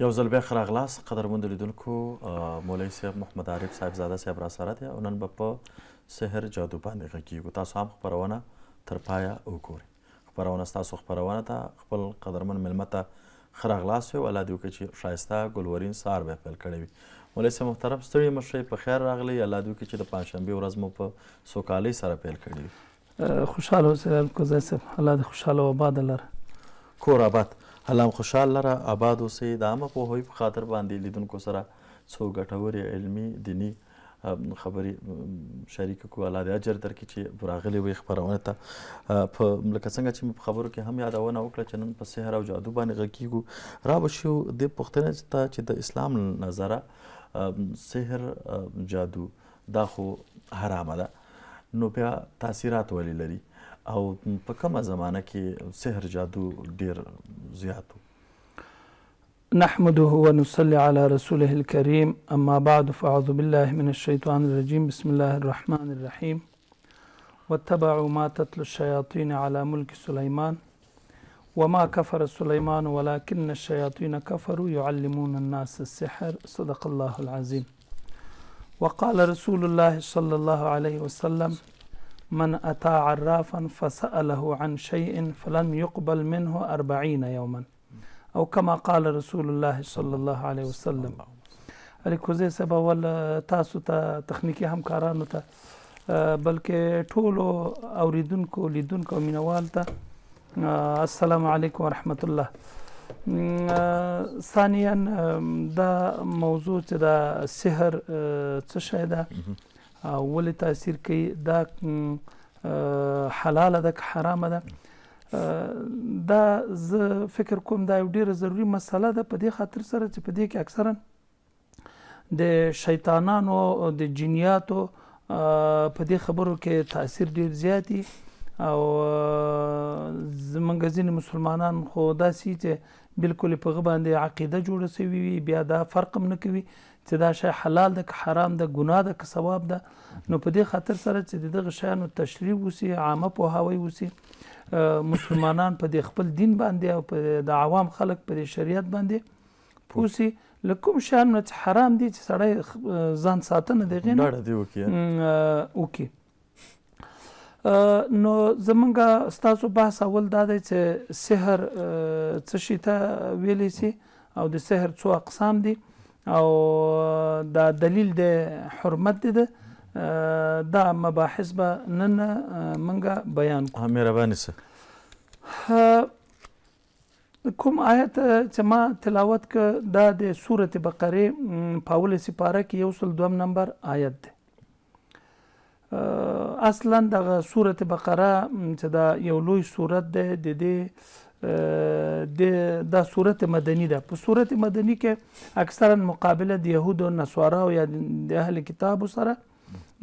یو ځل بیا ښه راغلاست قدرمنو لیدونکو مولوي صاحب محمد عارف صاحب زاده صاحب را سره دی او نن به په سحر جادو باندې غږیږو تاسو هم خپرونه تر پایه وګورئ خپرونه ستاسو خپرونه ته خپل قدرمن مېلمه ته ښه راغلاست وی الله دې وکړي چې ښایسته ګلورین سهار به پیل کړی وي مولوي صاحب محترم ستړي مه شئ په خیر راغلی الله دې وکړي چې د پنجشنبې ورځ مو په سوکالۍ سره پیل کړی وي خوشحاله اوسئ الکوزی صاحب الله دې خوشحاله و آباد لر کور آباد هلم خوشحال لره آباد اوسئ د عامه پوهوي په خاطر باندې لیدونکو سره څو ګټورې علمي دینی خبرې شریک کو الله د اجر درکې چې راغلي وي خبرونه ته په لکه څنګه چې په خبرو کې هم یادونه وکړه چې نن په سحر او جادو باندې غږیږو را بشو د پښتنه ته چې د اسلام نظره سحر جادو دا خو حرامه ده نو بیا تاثیرات ولې لري او په کومه زمانه کې سحر جادو ډیر زیات نحمده ونصلي على رسوله الكريم أما بعد فأعوذ بالله من الشيطان الرجيم بسم الله الرحمن الرحيم واتبعوا ما تتلو الشياطين على ملك سليمان وما كفر سليمان ولكن الشياطين كفروا يعلمون الناس السحر صدق الله العظيم وقال رسول الله صلى الله عليه وسلم من أتى عرافا فسأله عن شيء فلم يقبل منه أربعين يوما أو كما قال رسول الله صلى الله عليه وسلم الکوزه سبا ول تاسو ته تخنیکی همکارانو ته بلکې ټولو اوریدونکو لیدونکو مینوال ته السلام علیکم ورحمت الله ثانیا دا موضوع چې دا سحر څه شی ده ول تاثیر کوي دا حلاله ده که حرامه ده دا زه فکر کوم دا یو ډیره ضروری مسله ده په دې خاطر سره چې په دې کې اکثرا د شیطانانو د جنیاتو په دې خبرو کې تاثیر ډیر زیاتی او زمونږ ځین مسلمانان خو داسې چې بالکل په غو باندې عقیده جوړه سوي بیا دا فرق هم نه کوي چې دا شی حلال ده که حرام ده ګناه ده که ثواب ده نو په دې خاطر سره چې دغه شیانو تشریح وسی عامه پوهاوی وسی مسلمانان په د خپل دین باندې او په د عوام خلک په شریعت باندې پوسی لکم شان نه حرام دي چې سړی ځان ساتنه دی غن ډاډه دی وکي اوکي نو زمونږه ستاسو بحث اول دا دی چې سحر څه شي ته ویلی سي او د سحر څو اقسام دي او دا دلیل د حرمت دی دا مباحث به نن منګه بیان کوو مهرباني سه کوم آیت چې ما تلاوت ک دا د سوره بقره پاول سپاره کې یو سل دوم نمبر آیت دی اصلا دغه سوره بقره چې دا یو لوی سوره ده د دې د دا صورت مدنی ده په صورت مدنی کې اکثرا مقابله د يهود او نصارا او یا د اهل کتاب سره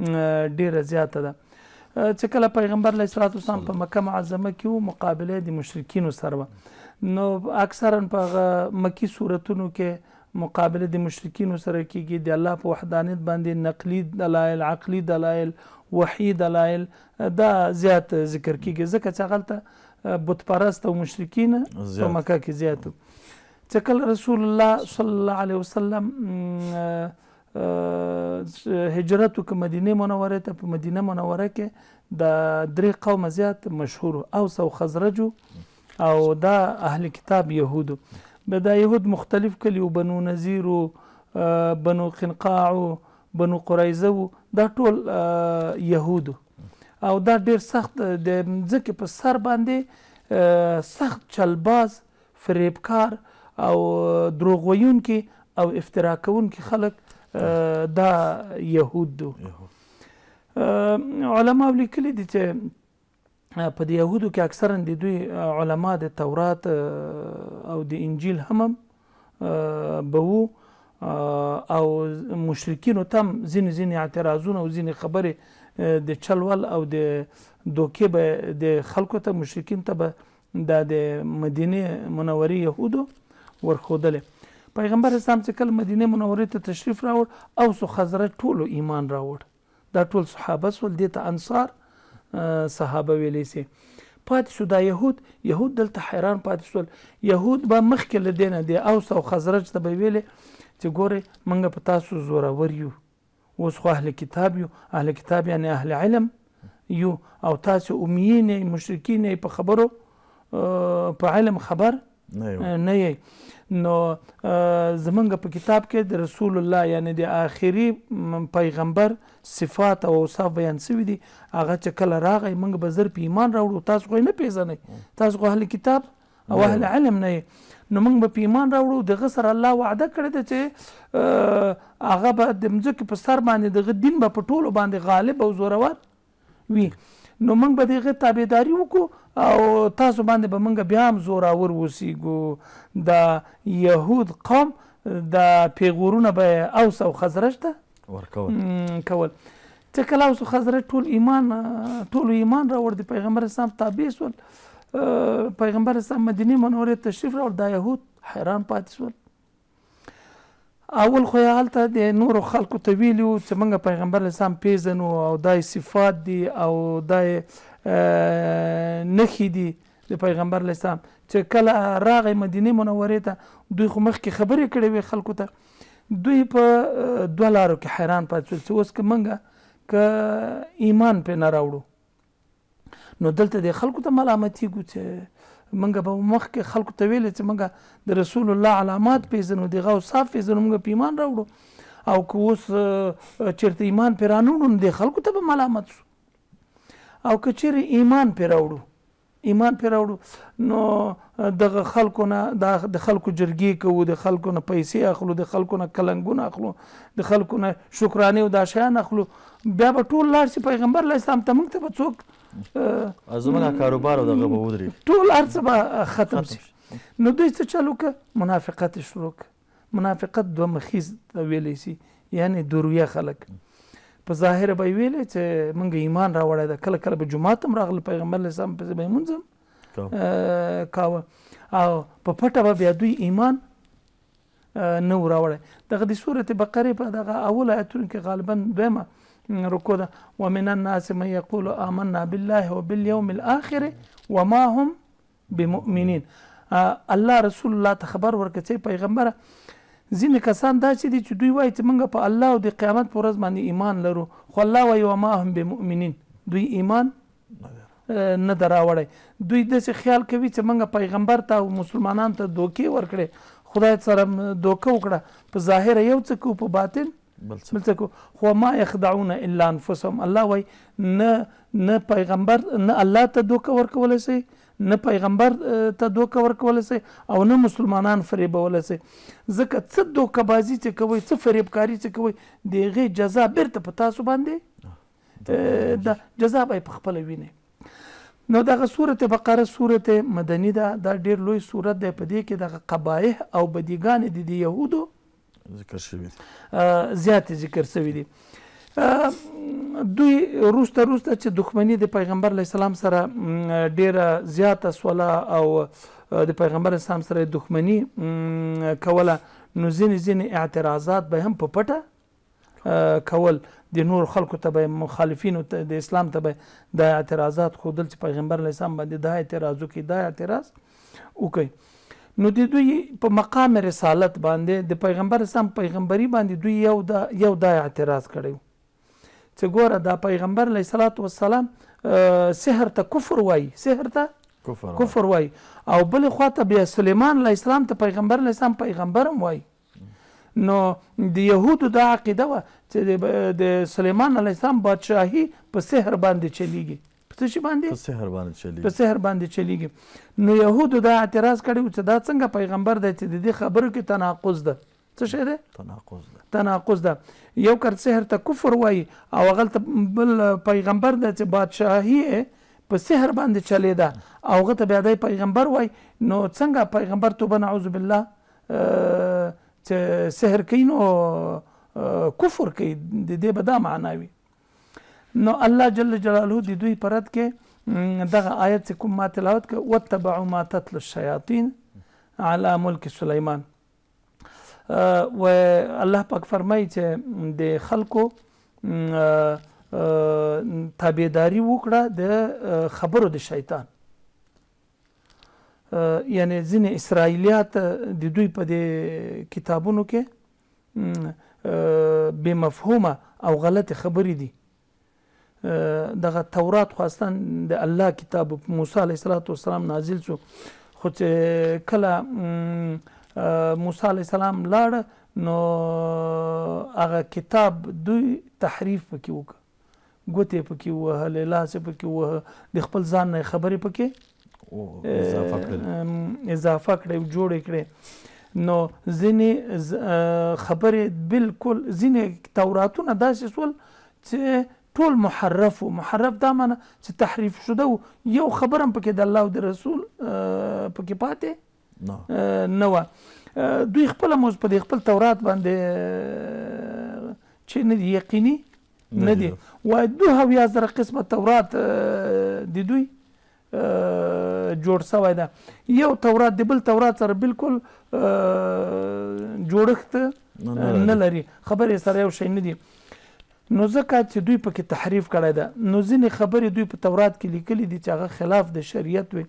ډیره زیاته ده چې کله پیغمبر علیه الصلاه والسلام په مکه معظمه کې مقابله د مشرکین سره نو اکثرا په مکی صورتونو کې مقابله د مشرکین سره کېږي د الله په وحدانیت باندې نقلی دلایل عقلی دلایل وحی دلایل دا زیات ذکر کېږي ځکه چې غلطه بت پرست او مشرکین په مکه کې زیاتو چې کله رسول الله صلی الله علیه وسلم هجرت وک مدینه منوره ته په مدینه منوره کې د درې قوم زیات مشهور او سو خزرجو او دا اهل کتاب يهودو به دا يهود مختلف کلی او بنو نذیر او بنو قنقاع او بنو قریزه دا ټول يهودو او دا ډیر سخت د ځکه په سر باندې سخت چلباز فریبکار او دروغویون کې او افترا کوونکي خلک دا يهود دو علما لیکلي دي چې په د يهودو کې اکثرا د دوی علما د تورات او د انجیل هم به وو او مشرکین تم ځین ځین اعتراضونه او ځین خبره د چلول او د دوکې به د خلکو ته مشرکین ته به دا د مدینه منورې یهودو ورخودلې پیغمبر اسلام چې کله مدینه منورې ته تشریف راوړ او سو خزره ټولو ایمان راوړ دا ټول صحابه سول دي ته انصار صحابه ویلې سي پات شو دا يهود يهود دلته حیران پات شول يهود به مخکې لدینه دي او سو خزرج ته به ویلې چې ګوره منګه په تاسو زوره وریو اوس خو اهل کتاب یو اهل کتاب یعنی اهل علم یو او تاسو امیین مشرکین په خبرو په علم خبر نه یې نو زمونږ په کتاب کې د رسول الله یعنی د آخري پیغمبر صفات او اوصاف بیان شوي دي هغه چې کله راغی موږ به زر په ایمان راوړو تاسو خو نه پیژنئ تاسو خو اهل کتاب او اهل علم نه نو موږ به پیمان راوړو دغه سره الله وعده کړی دی چې هغه به د مځکې په سر باندې دغه دین به په ټولو باندې غالب او زورور وي نو موږ به دغه تابعداري وکړو او تاسو باندې به موږ بیا هم زور اور وسیګو د يهود قوم د پیغورونه به اوس او خزرج ته ورکول کول تکلاوس خزرج ټول ایمان ټول ایمان راوړ د پیغمبر اسلام تابع سول پیغمبر اسلام مدینه منورې تشریف راوړ د يهود حیران پاتې شول اول خو هلته د نورو خلکو ته ویلو چې موږ پیغمبر اسلام پیژنو او دای صفات دي او دای نخې دي د پیغمبر اسلام چې کله راغې مدینه منورې ته دوی خو مخکې خبرې کړې وي خلکو ته دوی په دوه لارو کې حیران پاتې شول چې اوس که موږ که ایمان پې نه راوړو نو دلته د خلکو ته ملامتي ګوته منګه به مخکې خلکو ته ویل چې منګه د رسول الله علامات پیژنو د غو صاف پیژنو موږ پیمان راوړو او که اوس چیرته ایمان پر انونو د خلکو ته به ملامت شو او که چیرې ایمان پر راوړو ایمان پر راوړو نو د خلکو نه د خلکو جرګې کوو د خلکو نه پیسې اخلو د خلکو نه کلنګونه اخلو د خلکو نه شکرانه او دا شیان اخلو بیا به ټول لار سي پیغمبر علیه السلام ته موږ ته به څوک زموږ کاروبار او دغه به ودري ټول ارڅ به ختم شي نو دوی څه چالو ک منافقت شروع ک منافقت دوه مخیز ویلې سي یعنی درویا خلک په ظاهر به ویلې چې مونږ ایمان راوړی دا کله کله به جمعه تم راغل پیغمبر اسلام په به مونږم کاوه او په پټه به بیا دوی ایمان نو راوړی دغه د سورته بقره په دغه اول آیتونو کې غالبا دویمه رکو ده ومن الناس من يقول آمنا بالله وباليوم الآخر وما هم بمؤمنين الله رسول الله ته خبر ورکړي پیغمبره ځین کسان دا چې دي چې دوی وایي چې موږ په الله او د قیامت پر ورځ باندې ایمان لرو خو الله وایي وما هم بمؤمنین دوی ایمان نه دراوړي دوی د خیال کوي چې موږ پیغمبر ته او مسلمانان ته دوکي ورکړي خدای سره دوکه وکړه په ظاهر یو څه کو په باطن بل څه خو ما يخدعون الا انفسهم الله وای نه نه پیغمبر نه الله ته دوک ورکول سي نه پیغمبر ته دوک ورکول سي او نه مسلمانان فریبول سي ځکه څه دوک بازی چې کوي څه فریبکاری چې کوي دغه جزا برته په تاسو باندې دا جزا به په خپل ویني نو دغه سورته بقره سورته مدنی ده دا ډیر لوی سورته ده په دې کې د قبایح او بدیګان دي د يهودو ذکر شوی دي زیات ذکر شوی دي دوی روسته روسته چې دښمنی د پیغمبر علی السلام سره ډیره زیاته سوله او د پیغمبر اسلام سره دښمنی کوله نو ځین ځین اعتراضات به هم په پټه کول د نور خلکو ته به مخالفین د اسلام ته به د اعتراضات خودل چې پیغمبر علی السلام باندې دا اعتراض وکي دا اعتراض وکي نو د دوی په مقام رسالت باندې د پیغمبر سم پیغمبري باندې دوی یو د یو د اعتراض کړي چې ګوره دا پیغمبر علیه صلوات و سلام سحر ته کفر وای سحر ته کفر کفر وای او بل خوا ته بیا سليمان علیه السلام ته پیغمبر علیه السلام پیغمبرم وای نو د يهودو دا عقیده و چې د سليمان علیه السلام بادشاهي په سحر باندې چلیږي په څه باندې په سحر باندې چلیږي په سحر باندې چلیږي نو يهودو دا اعتراض کړی چې دا څنګه پیغمبر دی چې د دې خبرو کې تناقض ده څه شی ده تناقض ده تناقض ده یو کړ سحر ته کفر وای او غلطه بل پیغمبر د بادشاهي په سحر باندې چلی ده او غته بیا د پیغمبر وای نو څنګه پیغمبر توبه نعوذ بالله چې سحر کینو کفر کوي د دې به دا معناوي نو الله جل جلاله د دوی پرد کې دغه آیت کوم ما تلاوت ک وتبعوا ما تتل الشیاطین على ملک سلیمان و الله پاک فرمایي چې د خلکو تابعداري وکړه د خبرو د شیطان یعنی ځین اسرایلیات د دوی په د کتابونو کې به مفهومه او غلط خبرې دي دغه تورات خواستان د الله کتاب موسی علیه السلام نازل شو خو چې کله موسی علیه السلام لاړ نو هغه کتاب دوی تحریف پکې وکړ ګوتې پکې وهلې لاس پکې وه د خپل ځان نه خبرې پکې اضافه کړې اضافه کړې جوړې کړې نو ځینې خبرې بالکل ځینې توراتونه داسې سول چې ټول محرف و محرف دا معنی چې تحریف شده و یو خبرم پکې د الله او د رسول پکې پاتې نه و دوی خپل موز په خپل تورات باندې چې نه یقیني نه دي و دوه هویا زره قسمه تورات دی دوی جوړ سوی ده یو تورات دی بل تورات سره بالکل جوړښت نه لري خبرې سره یو شی نه دي نو ځکه چې دوی په کې تحریف کړی ده نو ځینې خبرې دوی په تورات کې لیکلي دي چې هغه خلاف د شریعت وي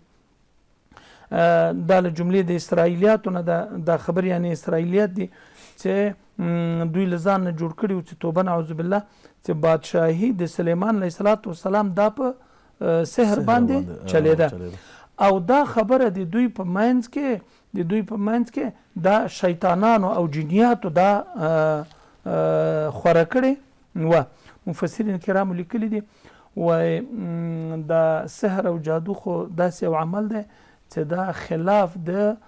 دا له جملې د اسرایلیاتونه د د خبر یعنی اسرایلیات دي چې دوی لزان نه جوړ کړي او چې توبه نعوذ بالله چې بادشاهي د سليمان علیه صلوات و سلام دا په سحر باندې چلیده او دا خبره د دوی په مینځ کې د دوی په مینځ کې دا شیطانانو او جنیاتو دا خوره کړي و مفسرین کرام لیکلي دي و دا سحر او جادو خو داسې یو عمل دی چې دا خلاف د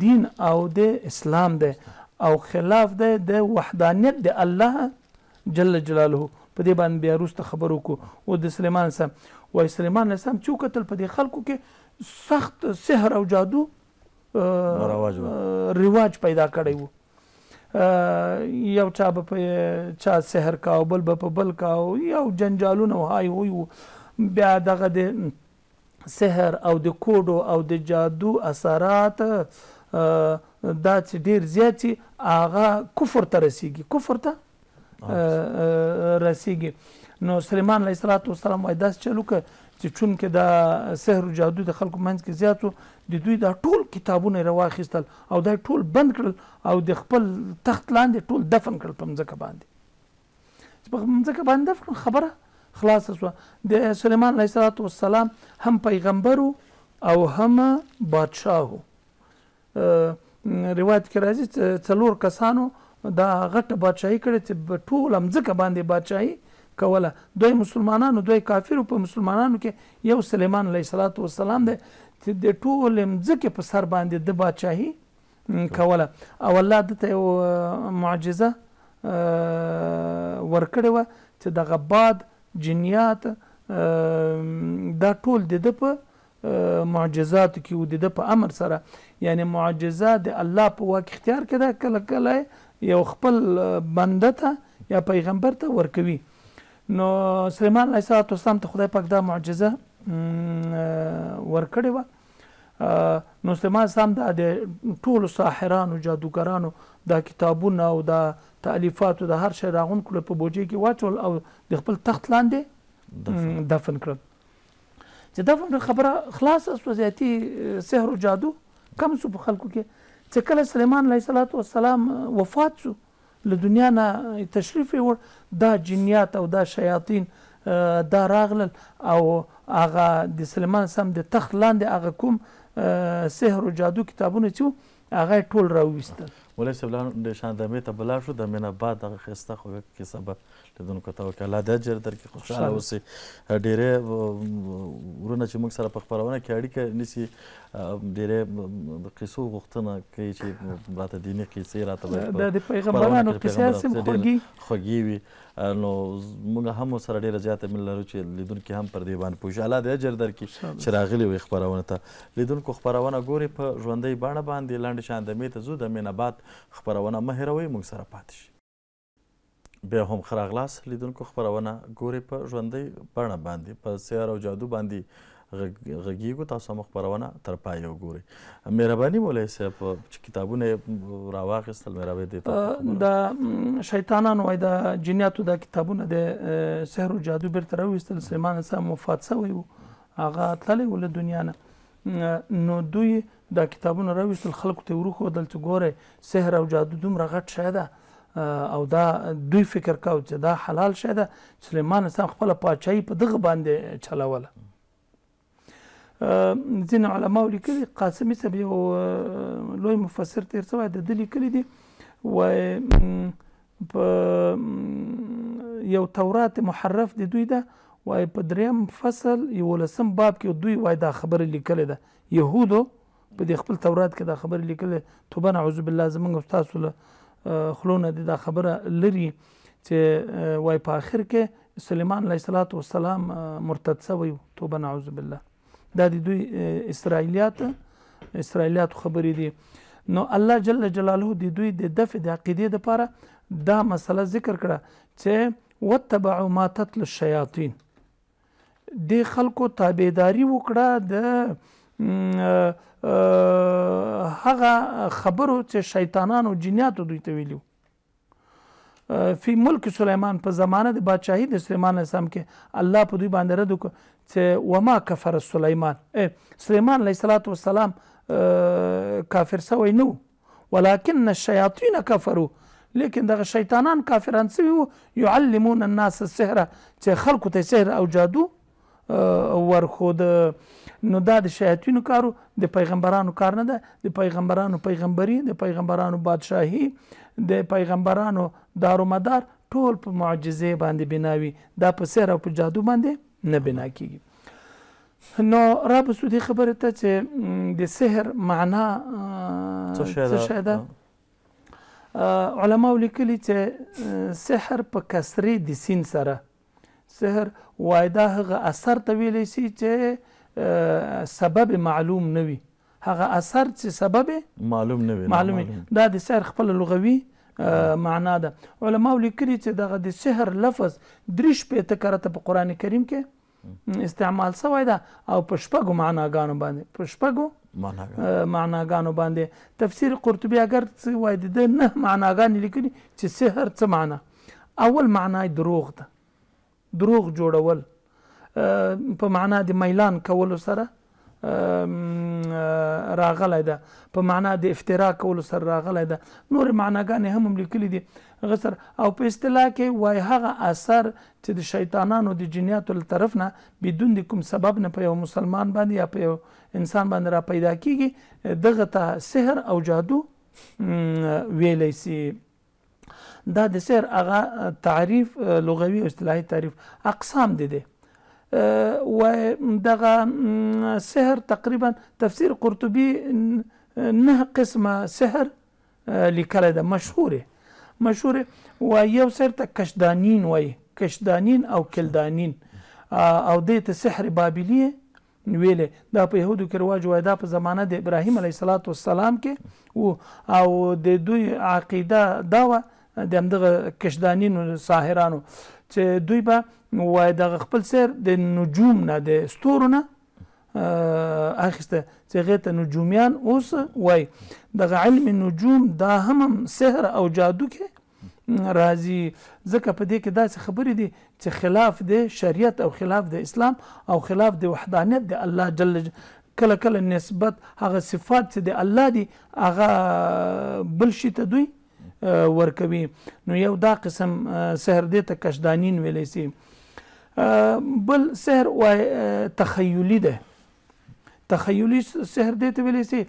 دین او د اسلام دی او خلاف دی د وحدانیت د الله جل جلاله په دې باندې بیا وروسته خبرو کو او د سلیمان سم و سلیمان سم چې وکتل په دې خلکو کې سخت سحر او جادو رواج پیدا کړی وو یو چا په چا سحر کاو بل په بل کاو یو جنجالونه وهای وي بیا دغه د سحر او د کوډو او د جادو اثرات دا چې ډیر زیات هغه کفر ته رسیږي کفر ته رسیږي نو سليمان علیه السلام وای داس چلو ک چې چون کې دا سحر او جادو د خلکو منځ کې زیاتو د دوی دا ټول کتابونه راواخیستل او دا ټول بند کړل او د خپل تخت لاندې ټول دفن کړل په مځکه باندې چې په مځکه باندې دفن خبره خلاص شو د سليمان عليه السلام هم پیغمبر او هم بادشاه روایت کې راځي څلور کسانو دا غټه بادشاہي کړې چې ټول مځکه باندې بادشاہي کوله دوی مسلمانانو دوی کافرو په مسلمانانو کې یو سليمان عليه صلوات و سلام دی چې د ټول مځکه په سر باندې د بادشاهي کوله او الله دته یو معجزه ورکړې و چې دغه باد جنیات دا ټول د په معجزات کې د په امر سره یعنی معجزات د الله په واک اختیار کده کله کله یو خپل بنده ته یا پیغمبر ته ورکوي نو سليمان عليه السلام ته خدای پاک دا معجزه ورکړې و نو سليمان سم د ټولو ساحرانو جادوګرانو دا کتابونه او دا تالیفات او د هر شی راغون کړ په بوجي کې واچول او د خپل تخت لاندې دفن کړ چې دفن خبره خلاص اسوځياتي سحر او جادو کم سو په خلکو کې چې کله سليمان عليه السلام وفات شو له دنیا نه تشریف وړ دا جنیات او دا شیاطین دا راغلل او هغه د سليمان سم د تخت لاندې هغه کوم سحر او جادو کتابونه چې هغه ټول راوېستل ولې سبلان د شان د میته بلا شو د مینا بعد هغه خسته خو کې سبب لیدونکو کته وکړه الله د اجر درکړي خوشحاله اوسئ ډېری ورونه چې موږ سره په خپرونه کې اړیکه نیسي ډېری د قیسو غوښتنه کوي چې راته دیني قیسې راته د پیغمبرانو قیسې سم خوږي خوږي وي نو موږ هم سره ډېره زیاته مل لرو چې لیدونکي هم پر دې باندې پوهیږي الله د اجر درکړي چې راغلي وي خپرونه ته لیدونکو خپرونه ګوري په ژوندۍ باڼه باندې لنډ شاندمې ته ځو د مینه بعد خپرونه مه هېروئ موږ سره پاتې شئ بیا هم خراغلاس لیدونکو خبرونه ګوري په ژوندۍ بڼه باندې په سیار او جادو باندې غږیږو تاسو هم خبرونه تر پای وګورئ مهرباني مولای صاحب چې کتابونه راواخیستل مهرباني دي د شیطانانو وای د جنیاتو د کتابونه د سحر او جادو بیرته راوستل سليمان سم وفات شوی هغه تللی ول دنیا نه نو دوی دا کتابونه راوستل خلکو ته ورخو دلته ګوره سحر او جادو دومره غټ شاده او دا دوی فکر کاو چې دا حلال شې ده سليمان اسلام خپل پاچای په دغه باندې چلاوله ځین علما لیکلي قاسم صاحب یو لوی مفسر تیر سوی د دلی کلی دی و په یو تورات محرف دی دوی ده و په دریم فصل یو لسم باب کې دوی وای دا خبره لیکلې ده يهودو په دې خپل تورات کې دا خبره لیکلې توبه نعوذ بالله زمونږ استاد خلونه د خبره لري چې وای په اخر کې سليمان عليه صلوات و سلام مرتد شوی توبه نعوذ بالله دا د دوی اسرایلیات اسرایلیات خبرې دي نو الله جل جلاله د دوی د دفع د عقیده لپاره دا مسله ذکر کړه چې وتبعوا ما تتل الشیاطین د خلکو تابعداري وکړه د هغه خبرو چې شیطانانو جنیاتو دوی ته ویلو فی ملک سلیمان په زمانه د بادشاہي د سلیمان علیه السلام کې الله په دوی باندې رد وکړ چې وما کفر سلیمان سلیمان علیه السلام کافر سوی نو ولكن الشیاطین کفروا لیکن دغه شیطانان کافران سوي وو يعلمون الناس السحر چې خلکو ته سحر او جادو ورخود نو دا د شیاطینو کارو د پیغمبرانو کار نه ده د پیغمبرانو پیغمبري د پیغمبرانو بادشاهي د پیغمبرانو دارومدار ټول په معجزه باندې بناوي دا په سیر او په جادو باندې نه بنا کیږي نو را په سودی خبره ته چې د سحر معنا څه شی ده علما ولیکلي چې سحر په کسری د سین سره سحر وایدا هغه اثر ته ویلی شي چې سبب معلوم نه وي هغه اثر چې سبب معلوم نه وي معلوم دا د سحر خپل لغوي معنا ده علما لیکلي چې دغه د سحر لفظ درش په تکرته په قران کریم کې استعمال شوی ده او په شپږو معناګانو باندې په شپږو معناګانو باندې تفسیر قرطبي اگر څه وای د نه معناګان لیکلي چې سحر څه معنا اول معنی دروغ ده دروغ جوړول په معنا د میلان کولو سره راغلی ده په معنا د افترا کولو سره راغلی ده نور معناګانې هم هم لیکلي دي غسر او په اصطلاح کې وای هغه اثر چې د شیطانانو د جنیاتو له طرف نه بدون د کوم سبب نه په یو مسلمان باندې یا په یو انسان باندې را پیدا کیږي دغه ته سحر او جادو ویلی سي دا د سحر هغه تعریف لغوي او اصطلاحي تعریف اقسام دي دي ودغه سحر تقریبا تفسیر قرطبي نه قسمه سحر لیکل ده مشهوره مشهوره و یو سحر ته کشدانین وای کشدانین او کلدانین او دته سحر بابلیه ویلې دا په يهودو کې رواج وای دا په زمانه د ابراهیم علیه السلام کې او د دوی عقیده دا و د همدغه کشدانینو ساحرانو چې دوی به وای د خپل سیر د نجوم نه د ستورو نه اخسته چې غیته نجومیان اوس وای د علم نجوم دا هم سحر او جادو کې راځي ځکه په دې کې داسې خبرې دي چې خلاف د شریعت او خلاف د اسلام او خلاف د وحدانیت د الله جل کله کله نسبت هغه صفات چې د الله دي هغه بل شي ته دوی ورکوي نو یو دا قسم سحر دې ته کشدانین ویلې سي بل سحر وای تخیلی ده تخیلی سحر دې ته ویلې سي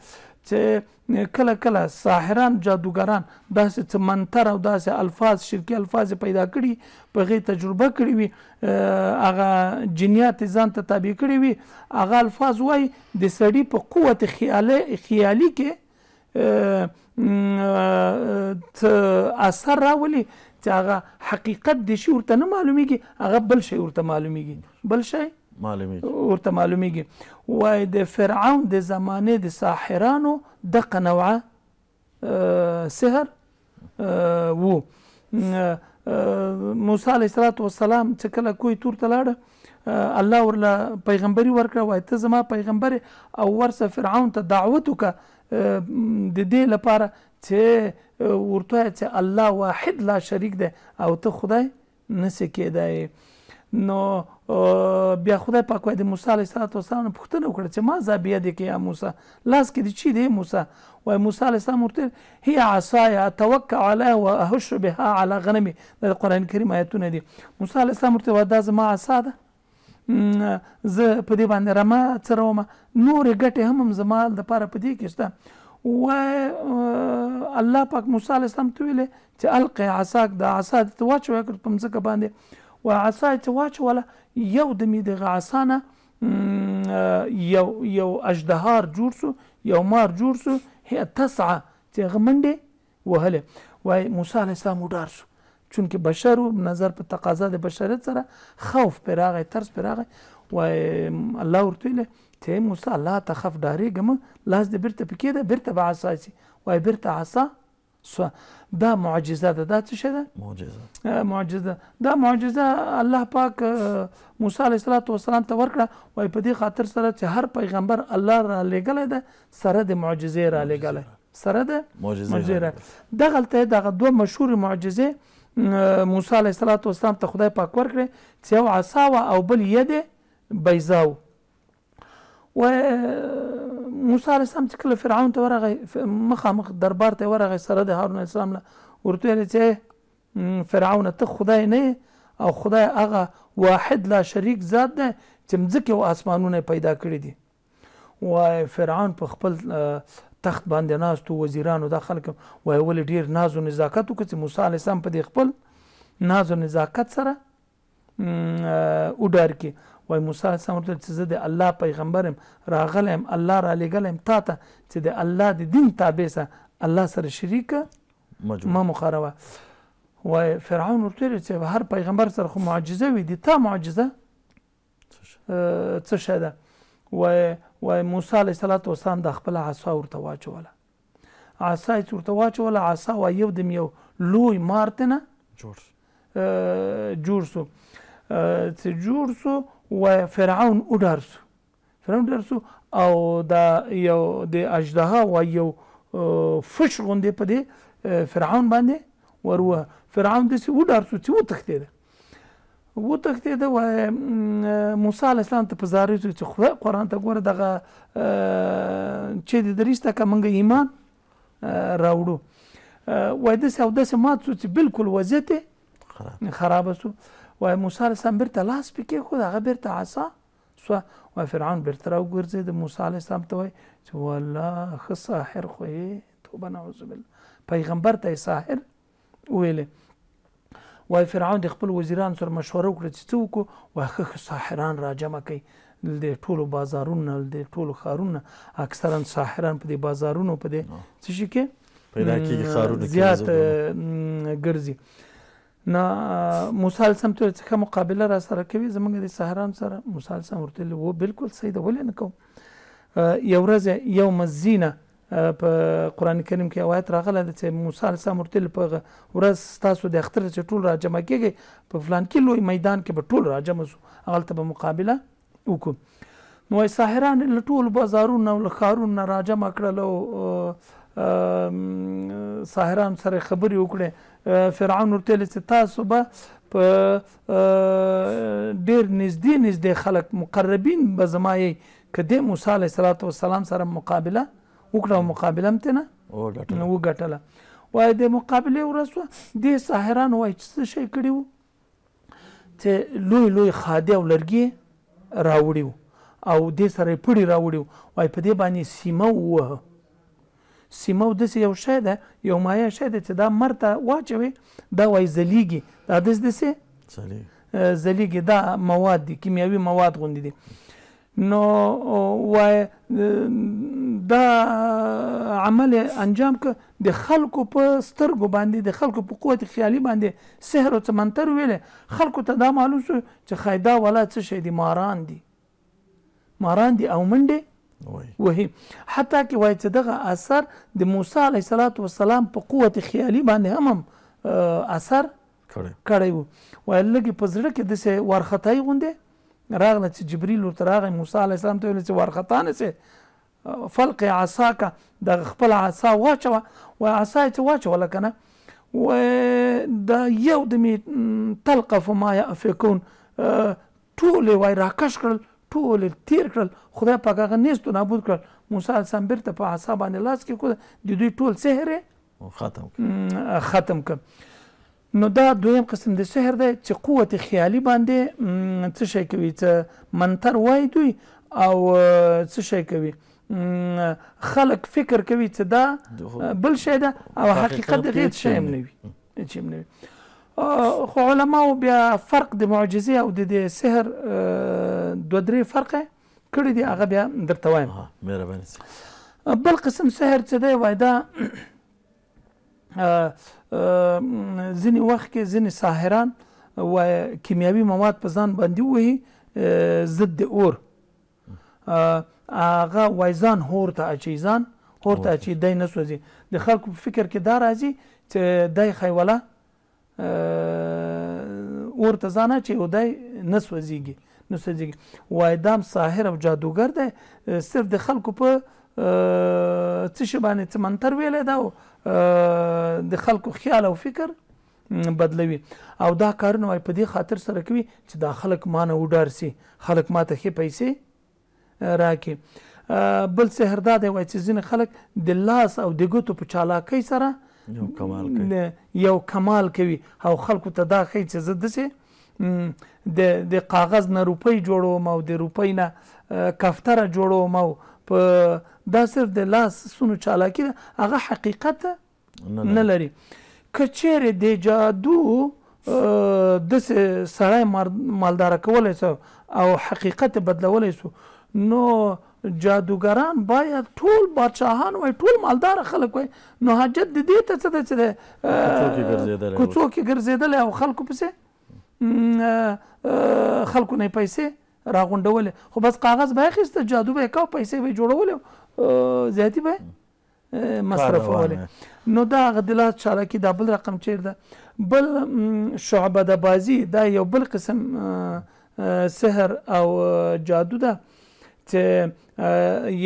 چې کله کله ساحران جادوګران داسې څه منتر او داسې الفاظ شرکی الفاظ پیدا کړي په غي تجربه کړي وي هغه جنیات ځان ته تابع کړي وي هغه الفاظ وای د سړي په قوت خیالي خیالي کې اثر راولي چې هغه حقیقت د شی ورته نه معلومیږي هغه بل شی ورته معلومیږي بل شی معلومیږي ورته معلومیږي وای د فرعون د زمانه د ساحرانو د قنوعه سحر وو موسی علیه السلام چې کله کوی تور ته لاړه الله ورله پیغمبري ورکړه وای ته زما پیغمبر او ورسه فرعون ته دعوتک د دې لپاره چې ورته چې الله واحد لا شریک ده او ته خدای نسې کېدای نو بیا خدای پاک وای د موسی علیه السلام پوښتنه وکړه چې ما زابیه دې کې یا موسی لاس کې دې چی دی موسی وای موسی علیه السلام ورته هي عصایا توکع علیها واهش بها علی غنمی د قران کریم آیتونه دي موسی علیه السلام ورته وای دا زما عصا ده زه په دې باندې رمه څروم نور ګټه هم زما د پاره په دې کې شته و الله پاک موسی علی السلام ته ویل چې القي عصاك د عصا ته واچو په مزګه باندې و عصا ته واچو ولا یو د می د عصانه یو یو اجدهار جوړ سو یو مار جوړ سو هي تسعه چې غمنډه وهله وای موسی علی السلام ودار سو چونکه بشر نظر په تقاضا د بشریت سره خوف پر راغی ترس پر راغی و الله ورته له ته موسی الله تخف داري ګم لاس دې برته پکې ده برته به عصاسي وای برته عصا سو دا معجزه ده دا څه ده معجزه معجزه دا معجزه الله پاک موسی علیه السلام ته ورکړه وای په دې خاطر سره چې هر پیغمبر الله را لګل ده سره د معجزې را لګل سره ده معجزه دغه ته دغه دوه مشهور معجزه موسی علیه السلام ته خدای پاک ورکړي چې یو عصا او بل ید بیزاو و موسی علیه السلام چې کله فرعون ته ورغی مخامخ دربار ته ورغی سره د هارون علیه السلام ورته ویل چې فرعون ته خدای نه او خدای هغه واحد لا شریک ذات ده چې مځکه او اسمانونه پیدا کړی دي و فرعون په خپل تخت باندې ناستو وزیرانو د خلک وای ول ډیر ناز او نزاکت وکړي موسی علی السلام په دې خپل ناز او نزاکت سره وډار کې وای موسی علی السلام ورته چې د الله پیغمبرم راغلم الله را لګلم تا ته چې د الله د دین تابع سه الله سره شریک ما مخاروه وای فرعون ورته چې هر پیغمبر سره خو معجزه وي دي تا معجزه څه شاده و و موسی علیه السلام د خپل عصا ورته واچوله عصا یې ورته واچوله عصا و یو دم یو لوی مارتنه جوړ جوړ سو چې جوړ سو و فرعون وډار سو فرعون وډار سو او دا یو د اجدها و یو فش غوندې په دې فرعون باندې وروه فرعون دسي وډار سو چې وتښتېده وتښتېده و موسی علی السلام ته په زارې چې خدای قران ته ګوره دغه چې د درېسته کومه ایمان راوړو وای د سعود سم مات چې بالکل وضعیت خراب خراب شو وای موسی علی السلام برته لاس پکې خو دغه برته عصا سو و فرعون برته راو ګرځید موسی علی السلام ته وای چې والله خ ساحر خو توبه نعوذ بالله پیغمبر ته ساحر ویله وای فرعون د خپل وزیران سره مشوره وکړه چې څوک واخه ساحران را جمع کړي د ټولو بازارونو د ټولو خارونو اکثرا ساحران په دې بازارونو په دې څه شي کې پیدا کیږي خارونو کې زیات ګرځي نه مسالسم ته څه مقابله را سره کوي زمونږ د ساحران سره مسالسم ورته و بالکل صحیح ده ولې نه کوم یو ورځ یو مزینه په قران کریم کې آیات راغله چې موسی علیه السلام ورته په ورځ تاسو د اختر چې ټول راجمع کېږي په فلان کې لوی میدان کې به ټول راجمع شو هغه ته به مقابله وکړو نو ساحران له ټول بازارونو او خارونو راجمع کړل ساحران سره خبري وکړه فرعون ورته چې تاسو به په ډیر نږدې نږدې خلک مقربین به زمایي کده موسی علیه السلام سره مقابله وکړه مقابله هم ته نه نو وګټله وای د مقابله ورسوه د ساحران وای چې څه شي کړی وو ته لوی لوی خاده او لرګي راوړي او د سره پړي راوړي وای په دې باندې سیمه وه سیمه د یو شی ده یو مایا شی ده چې دا مرته واچوي دا وای زلیږي دا د دې څه زلیږي دا مواد دي کیمیاوي مواد غوندي دي نو وای دا عمل انجام ک د خلکو په سترګو باندې د خلکو په قوت خیالي باندې سحر او سمنتر ویل خلکو ته دا معلوم شو چې خیدا ولا څه شي دي ماران دي ماران دي او منډه وهي حتی کې وای چې دغه اثر د موسی علی صلوات و سلام په قوت خیالي باندې هم اثر کړی کړی و وای لګي په زړه کې د څه ورختای غونډه راغله چې جبريل ورته راغی موسی عليه السلام ته ویل چې ورختا نه سي فلق عصاک د خپل عصا واچوه و عصا یې واچوه لکنه و دا یو د می تلقف ما يفكون ټول وای راکش کړل ټول تیر کړل خدای پاک هغه نست نابود کړل موسی السلام بیرته په عصا باندې لاس کې کړ د دوی ټول سحر ختم ختم کړ نو دا دویم قسم د سحر دی چې قوت خیالي باندې څه شي کوي چې منتر وای دوی او څه شي کوي خلق فکر کوي چې دا بل شی ده او حقیقت غیر شی هم نه وي چې هم نه وي خو علما بیا فرق د معجزه او د سحر دوه درې فرق کړي دي هغه بیا درته وایم ها مهرباني بل قسم سحر څه دی وای دا ځینې وخت کې ځینې ساحران و کیمیاوي مواد په ځان باندې وهي ضد د اور هغه وایزان هور ته اچي ځان هور ته اچي دای نه سوځي د خلکو په فکر کې دا راځي چې دای خیوله اور ته ځان اچي او دای نه سوځيږي نو سوځيږي وای دام ساحر او جادوګر دی صرف د خلکو په څه شی باندې څه منتر ویلې دا د خلکو خیال او فکر بدلوي او دا کارونه وای په دې خاطر سره کوي چې دا خلک مانه وډار سي خلک ماته خې پیسې راکې بل سهردا دی وای چې ځین خلک د لاس او د ګوتو په چالاکی سره یو کمال کوي یو کمال کوي او خلکو ته دا خې چې زه دسه د د کاغذ نه روپۍ جوړوم او د روپۍ نه کفتره جوړوم او په دا صرف د لاس سونو چالاکی ده هغه حقیقت نه لري کچېر د جادو د سړی مالدار کولای سو او حقیقت بدلولای سو نو جادوګران باید ټول بادشاهان وای ټول مالدار خلک وای نو حاجت د دې ته څه ده چې کوڅو کې ګرځیدل او خلکو پسې خلکو نه پیسې راغونډول خو بس کاغذ به خسته جادو به کاو پیسې به جوړول زیاتی به مصرفوله نو دا غدلات چارکی دا بل رقم چیر ده بل شعبه د بازی دا یو بل قسم سحر او جادو ده چې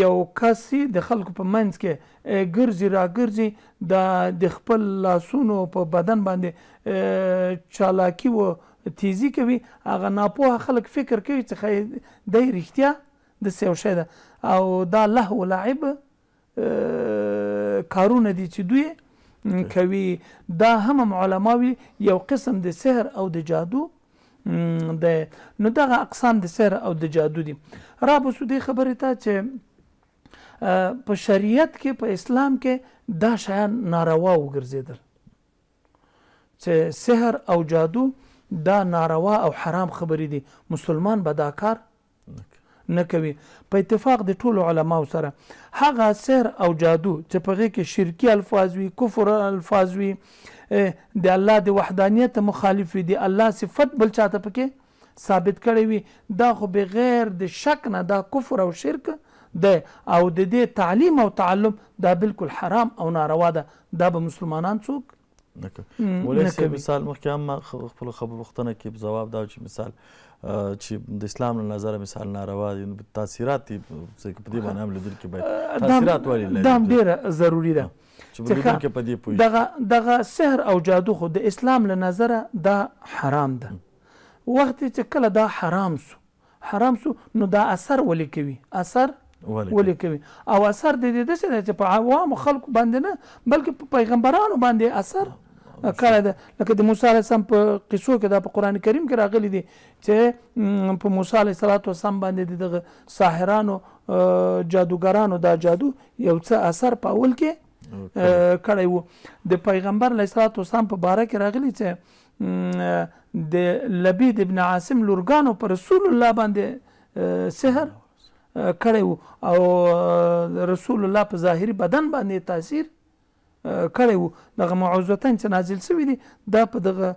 یو کاسي د خلکو په منځ کې ګرځي را ګرځي د د خپل لاسونو په بدن باندې چالاکی و تیزی کوي هغه ناپوه خلک فکر کوي چې د رښتیا د سیوشه ده او دا له ولعب کارونه دي چې دوی کوي دا هم علماوی یو قسم د سحر او د جادو د نو دغه اقسام د سحر او د جادو دي را بوسو دی خبره ته چې په شریعت کې په اسلام کې دا شیان ناروا وګرځیدل چې سحر او جادو دا ناروا او حرام خبرې دي مسلمان به دا کار نه کوي په اتفاق د ټولو علماو سره هغه سحر او جادو چې په غوږ کې شرکی الفاظ وي کفر الفاظ وي د الله د وحدانیت مخالف دي الله صفت بل چاته پکې ثابت کړی وي دا خو بغیر د شک نه دا کفر او شرک د او د دې تعلیم او تعلم دا بالکل حرام او ناروا ده دا به مسلمانان څوک نه کوي ولې مثال مخکې هم خپل خبر وختنه کې جواب دا چې مثال چې د اسلام له نظر مثال ناروا دي تاثیرات دي چې په دې باندې هم لیدل کې باید تاثیرات ولې لري دا ډیره ضروری ده چې په دې کې په دې پوي دغه دغه سحر او جادو خو د اسلام له نظر دا حرام ده وخت چې کله دا حرام سو حرام سو نو دا اثر ولې کوي اثر ولې کوي او اثر د دې د څه چې په عوام خلکو باندې نه بلکې په پیغمبرانو باندې اثر کړه ده لکه د موسی علی السلام په قصو کې دا په قران کریم کې راغلي دي چې په موسی علی السلام باندې د ساحرانو جادوګرانو دا جادو یو څه اثر په اول کې کړی وو د پیغمبر علی السلام په باره کې راغلي چې د لبید ابن عاصم لورګانو پر رسول الله باندې سحر کړی وو او رسول الله په ظاهري بدن باندې تاثیر کړی وو دغه معوذتان چې نازل شوی دي دا په دغه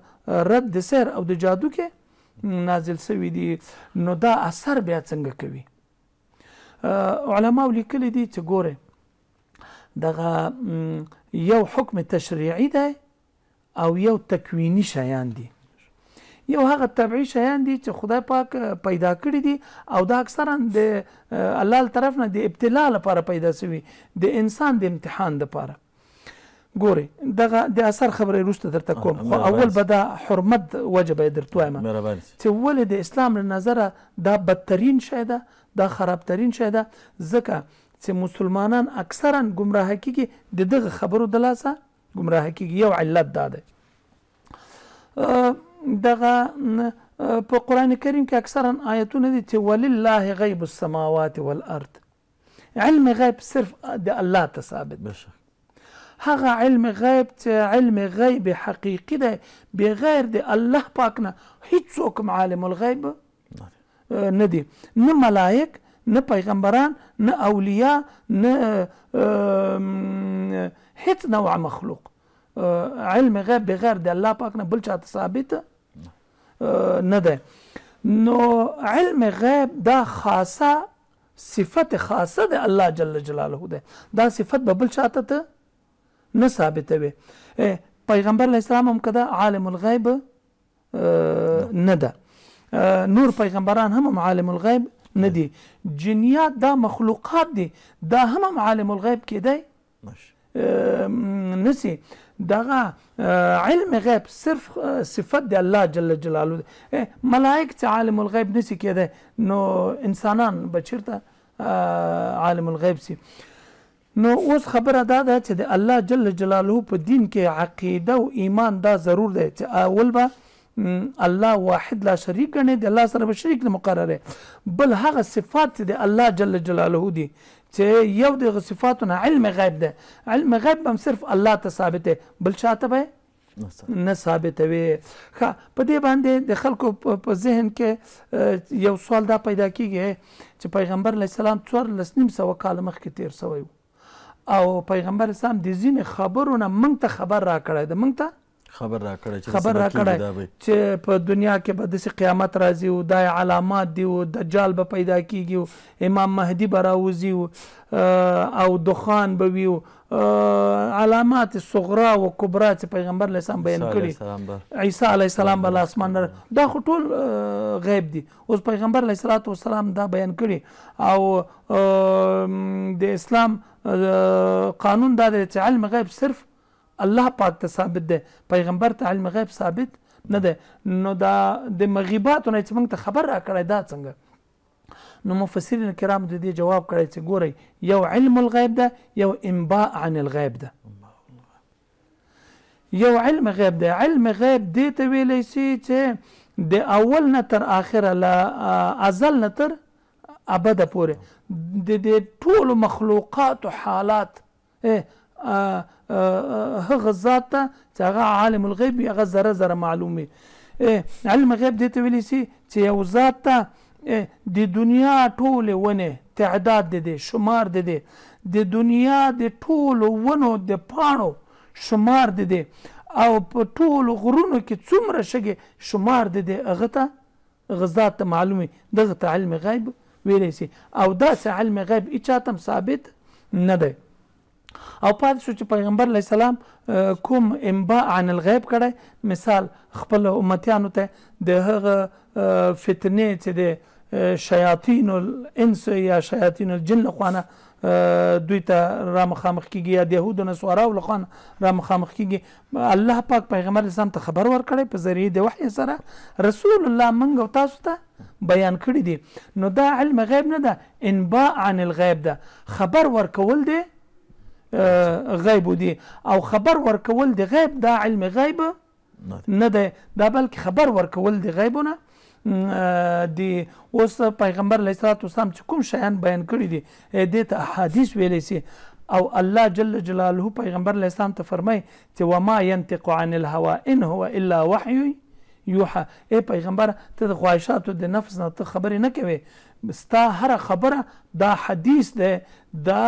رد د سیر او د جادو کې نازل شوی دي نو دا اثر بیا څنګه کوي علما لیکلي دي چې ګوره دغه یو حکم تشریعي دی او یو تکوینی شیان دي یو هغه طبيعي شیان دي چې خدای پاک پیدا کړی دي او دا اکثرا د الله طرف نه د ابتلا لپاره پیدا شوی د انسان د امتحان لپاره ګوره دغه د اثر خبره روسته درته کوم خو اول به دا حرمت وجب درته وایم چې ولې د اسلام له نظره دا بدترین شی ده دا خرابترین شی ده ځکه چې مسلمانان اکثرا گمراه کیږي د دغه خبرو د لاسه گمراه کیږي یو علت دا ده دغه په قران کریم کې اکثرا آیتونه دي چې ولله غیب السماوات والارض علم غیب صرف د الله ته ثابت بشک هغه علم غیب چې علم غیب حقیقي دی بغیر د الله پاک نه هیڅ څوک عالم الغیب نه دی نه ملائک نه پیغمبران نه اولیاء نه هیڅ نوع مخلوق علم غیب بغیر د الله پاک نه بل چا ثابت نه ده نو علم غیب دا خاصه صفت خاصه د الله جل جلاله ده دا صفت به بل چاته ته نه ثابتوي پیغمبر علی السلام هم کده عالم الغیب نه ده نور پیغمبران هم عالم الغیب نه دي جنیات دا مخلوقات دي دا هم عالم الغیب کېدی نسی دغه علم غیب صرف صفت دی الله جل جلاله ملائک ته عالم الغیب نسی کېدی نو انسانان بچرته عالم الغیب سي نو اوس خبره دا ده چې د الله جل جلاله په دین کې عقیده او ایمان دا ضرور دی چې اول به الله واحد لا شریک نه دی الله سره شریک نه مقرره بل هغه صفات دی الله جل جلاله دی چې یو د صفاتونه علم غیب ده علم غیب هم صرف الله ته ثابت دی بل شاته به نه ثابت وي ښه په دې باندې د خلکو په ذهن کې یو سوال دا پیدا کیږي چې پیغمبر علی السلام 14 نیم سو کال مخکې تیر شوی و او پیغمبر اسلام د زین خبرونه مونږ ته خبر را کړی د مونږ ته خبر را کړی چې خبر را کړی چې په دنیا کې به د قیامت راځي او د علامات دی او دجال به پیدا کیږي امام مهدی به راوځي او دخان به وي علامات صغرا او کبرا چې پیغمبر اسلام بیان کړي عیسی علی السلام بل اسمان دا خو ټول غیب دي اوس پیغمبر علیه السلام دا بیان کړي او د اسلام قانون دا دی چې علم غیب صرف الله پاک ته ثابت دی پیغمبر ته علم غیب ثابت نه دی نو دا د مغیباتو نه چې موږ ته خبر راکړی دا څنګه نو مفسرین کرام د دې جواب کړی چې ګورئ یو علم الغیب ده یو انباء عن الغیب ده یو علم غیب ده علم غیب دې ته ویلې سي چې د اول نه تر اخره لا ازل نه تر ابد پورې د دې ټول مخلوقات او حالات هغه ذات چې هغه عالم الغیب هغه ذره ذره معلومه علم غیب دې ته ویلی سي چې یو ذات د دنیا ټول ونه تعداد دې شمار دې د دنیا د ټول ونو د پاڼو شمار دې او په ټول غرونو کې څومره شګه شمار دې هغه ته غزات معلومه دغه علم غیب ویلی سي او دا څه علم غیب اچاتم ثابت نه دی او پات شو چې پیغمبر علی السلام کوم انباء عن الغیب کړه مثال خپل امتیانو ته د هغه فتنې چې د شیاطین الانس یا شیاطین الجن خوانه دوی ته را مخامخ کیږي یا د يهودو نسوارا او لقان را مخامخ کیږي الله پاک پیغمبر اسلام ته خبر ورکړي په ذریعه د وحی سره رسول الله منګ او تاسو ته بیان کړی دی نو دا علم غیب نه ده انباء عن الغیب ده خبر ورکول دی غیب دی او خبر ورکول دی غیب دا علم غیب نه ده دا بلکې خبر ورکول دی غیبونه دی اوس پیغمبر علیه السلام چې کوم شیان بیان کړی دي د ته احادیث ویلې سي او الله جل جلاله پیغمبر علیه السلام ته فرمای چې وما ينطق عن الهوى ان هو الا وحي یوحا ای پیغمبر ته د خواهشاتو د نفس نه ته خبرې نه کوي ستا هر خبره دا حدیث ده دا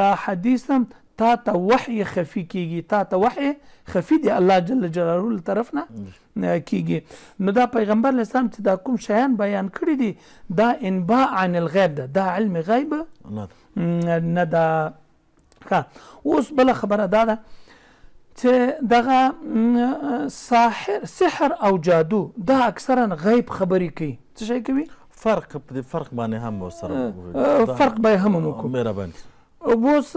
دا حدیث هم تا ته وحی خفي کیږي تا ته وحی خفي دی الله جل جلاله طرف نه کیږي نو دا پیغمبر اسلام چې دا کوم شیان بیان کړی دي دا انباء عن الغیب ده دا علم غیب نه دا ښه اوس بل خبره دا ده چې دغه ساحر سحر او جادو دا اکثرا غیب خبري کوي څه شي کوي فرق په فرق باندې هم سره فرق به هم نو کوم ووس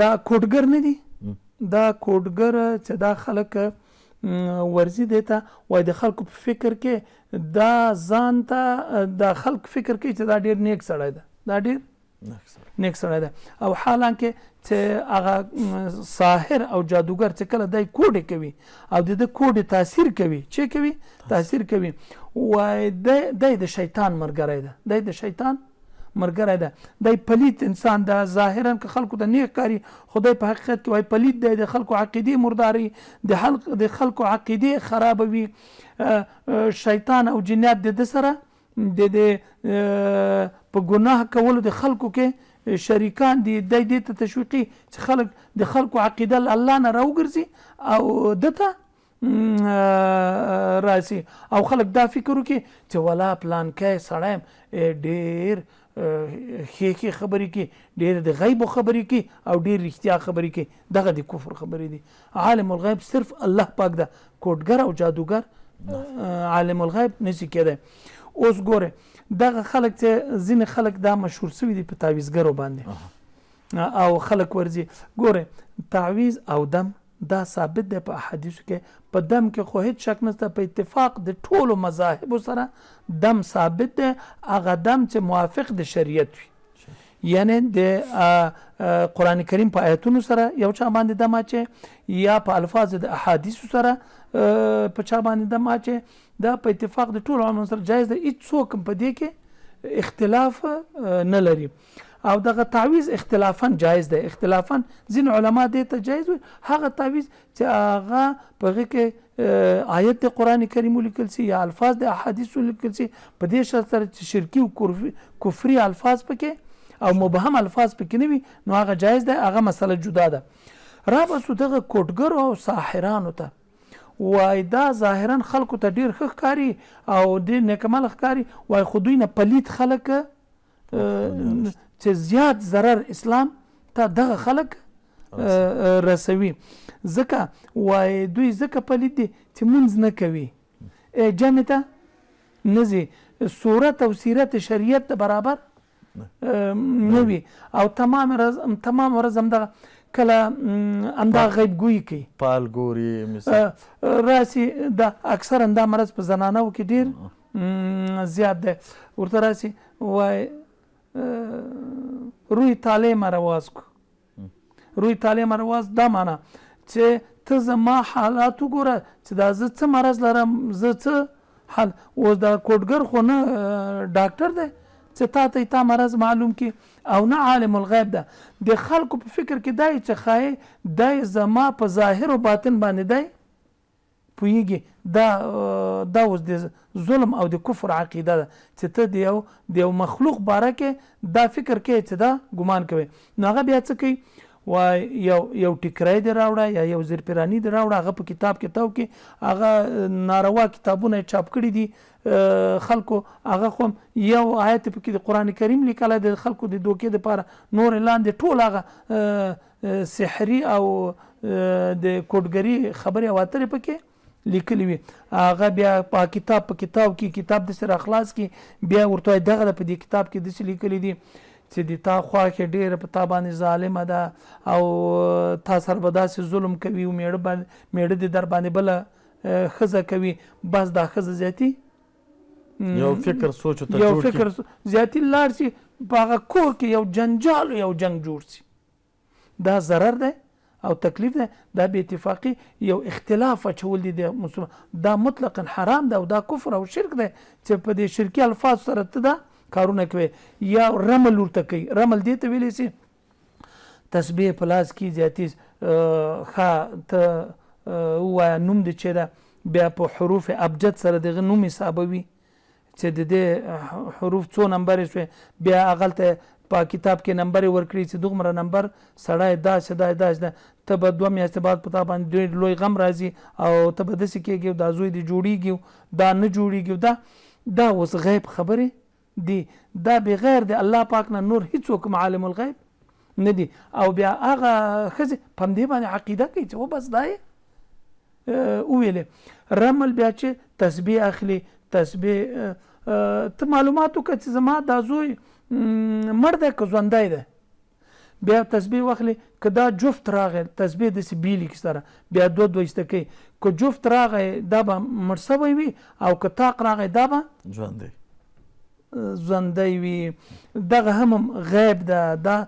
دا کوټګر نه دي دا کوټګر چې دا خلک ورزي دیتا وای د خلکو په فکر کې دا ځان ته د خلک فکر کې چې دا ډیر نیک سړی ده دا ډیر نیک سړی ده او حالانکه چې هغه ساحر او جادوګر چې کله دای کوډې کوي او د دې کوډې تاثیر کوي چې کوي تاثیر کوي وای د د شیطان مرګره ده د شیطان مرګره ده د پلیت انسان ده ظاهرا که خلکو ته نیک کاری خدای په حقیقت کې وای پلیت ده د خلکو عقیده مرداري د حلق د خلکو عقیده خرابوي شیطان او جنات د سره د په ګناه کولو د خلکو کې شریکان دي د دې ته تشویقي چې خلک د خلکو عقیده الله نه راوګرځي او دته راسي او خلک دا فکر وکي چې ولا پلان کې سړی ډیر خېخي خبرې کوي ډېر د غیب خبرې کوي او ډېر رښتیا خبرې کوي دغه د کفر خبرې دي عالم الغیب صرف الله پاک ده کوټګر او جادوګر عالم الغیب نسی کېده اوس ګوره دغه خلک چې ځینې خلک دا مشهور سوي دي په تعویزګرو باندې او خلک ورځي ګوره تعویز او دم دا ثابت ده په احادیثو کې په دم کې خو هیڅ شک نشته په اتفاق د ټولو مذاهب سره دم ثابت دی هغه دم چې موافق د شریعت وي یعنی د قران کریم په آیتونو سره یو چا باندې دم اچي یا په الفاظ د احادیثو سره په چا باندې دم اچي دا په اتفاق د ټولو عامو سره جایز دی هیڅ څوک په دې کې اختلاف نه لري او دغه تعویز اختلافاً جایز دی اختلافاً ځین علما دې ته جایز وي هغه تعویز چې هغه په غو کې آیت د قران کریم لیکل سي یا الفاظ د احادیث لیکل سي په دې شرط سره چې شرکی او کفري الفاظ پکې او مبهم الفاظ پکې نه وي نو هغه جایز دی هغه مسله جدا ده را به دغه کوټګر او ساحرانو ته وای دا ظاهرا خلکو ته ډیر خخ کاری او د نکمل خکاری وای خودوی نه پلیت خلک چې زیات ضرر اسلام ته دغه خلک رسوي ځکه وای دوی ځکه پلید دي چې منځ نه کوي جمع ته نزي صورت او سیرت شریعت برابر نه وي او تمام رز تمام ورځ همدغه کله همدا غیب ګوي کوي پال ګوري راسي دا اکثر همدا مرض په زنانه کې ډیر زیات دی ورته راسي وای روی تاله مرواز کو روی تاله مرواز دا معنا چې ته زما حالات وګوره چې دا زه څه مرز لرم زه څه حال اوس دا کوټګر خو نه ډاکټر دی چې تا ته تا مرز معلوم کی او نه عالم الغیب ده د خلکو په فکر کې دای چې خای دای زما په ظاهر او باطن باندې دی پویږي دا دا اوس د ظلم او د کفر عقیده ده چې ته د یو د یو مخلوق باره کې دا فکر کوي چې دا ګمان کوي نو هغه بیا څه کوي و یو یو ټیکرای دی راوړه یا یو زرپیرانی دی راوړه هغه په کتاب کې تو کې هغه ناروا کتابونه چاپ کړي دي خلکو هغه خو یو آیت په کې د قران کریم لیکل د خلکو د دوکې لپاره نور لاندې ټول هغه سحری او د کوډګری خبره واتره پکې لیکلی وي هغه بیا په کتاب په کتاب کې کتاب د سره اخلاص کې بیا ورته دغه په دې کتاب کې د څه لیکلی دي چې د تا خوا کې ډېر په تا باندې ظالم ده او تا سره به داسې ظلم کوي او میړه باندې میړه دې در باندې بل خزه کوي بس دا خزه زیاتی یو فکر سوچ ته یو فکر زیاتی لار سي باغه کور کې یو جنجال یو جنگ جوړ سي دا ضرر ده او تکلیف ده دا به اتفاقی یو اختلاف اچول دي د مسلمان دا مطلقا حرام ده او دا کفر او شرک ده چې په دې شرکی الفاظ سره ته دا کارونه کوي یا رمل ورته کوي رمل دې ته ویلی سي تسبیح پلاس کی زیاتی خا ته و نوم دي چې دا بیا په حروف ابجد سره دغه نوم حسابوي چې د حروف څو نمبر شوي بیا اغلته په کتاب کې نمبر ورکړي چې دغمره نمبر سړی دا سدا دا دا ته به دوه میاشتې بعد په تا باندې ډېر لوی غم راځي او ته به داسې کېږي دا زوی دی جوړیږي دا نه جوړیږي دا دا اوس غیب خبرې دی دا بغیر د الله پاک نه نور هیڅوک عالم الغیب نه دی او بیا هغه ښځې په همدې باندې عقیده کوي چې و بس دا وویلې رمل بیا چې تسبیح اخلي تسبیح ته معلوماتو که چې زما دا زوی مرده که ژوندی ده بیا تسبیح واخلي که دا جفت راغی تسبیح داسې بیلي کې سره بیا دوه دوه ایسته کوي که جفت راغی دا به مړ سوی وي او که طاق راغی دا به ژوندی ژوندی وي دغه هم غیب ده دا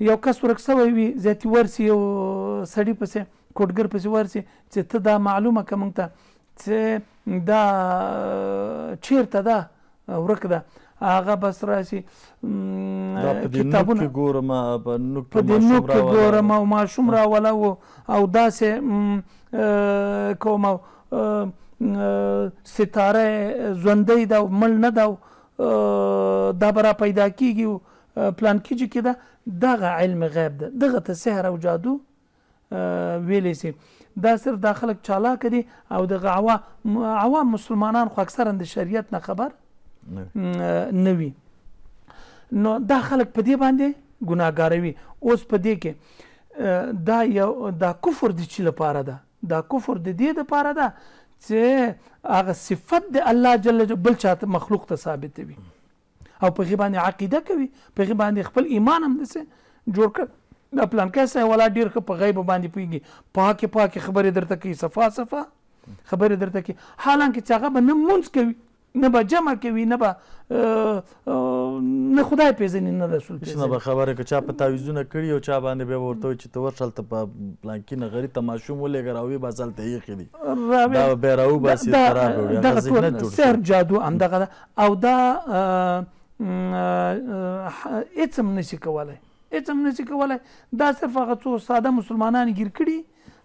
یو کس ورک سوی وي زیاتې ورسي یو سړي پسې کوټګر پسې ورسي چې ته دا معلومه که مونږ ته چې دا چیرته ده ورک ده هغه بس راسي کتابونه ګورم په نوک کې ګورم او ماشوم راوله او داسې کوم ستاره ژوندی ده مړ نه ده دا به را پیدا کیږي پلان کیږي کې ده دغه علم غیب ده دغه ته سحر او جادو ویلی سي دا صرف دا خلک چالاک دي او دغه عوام مسلمانان خو اکثرا د شریعت نه خبر نوي نو دا خلک په دې باندې ګناګاروي اوس په دې کې دا یو دا کفر د چي لپاره ده دا کفر د دې لپاره ده چې هغه صفت د الله جل جلاله بل چاته مخلوق ته ثابت وي او په غی باندې عقیده کوي په غی باندې خپل ایمان هم دسه جوړ کړ دا پلان کیسه ولا ډیر په غیب باندې پیږي پاکه پاکه خبره درته کوي صفه صفه خبره درته کوي حالانکه چې هغه به نه مونږ کوي نه به جمع کوي نه به نه خدای پیژني نه رسول پیژني نه به خبره که چا په تعویزونه کړي او چا باندې به ورته وي چې ته ورشه هلته په پلانکي نغري ته ماشوم ولېږه راوي بس هلته یخې دي دا به یې راوباسي دغه ټول سحر جادو همدغه ده او دا هېڅ هم نشي کولی هېڅ هم نشي کولی دا صرف هغه څو ساده مسلمانان ګیر کړي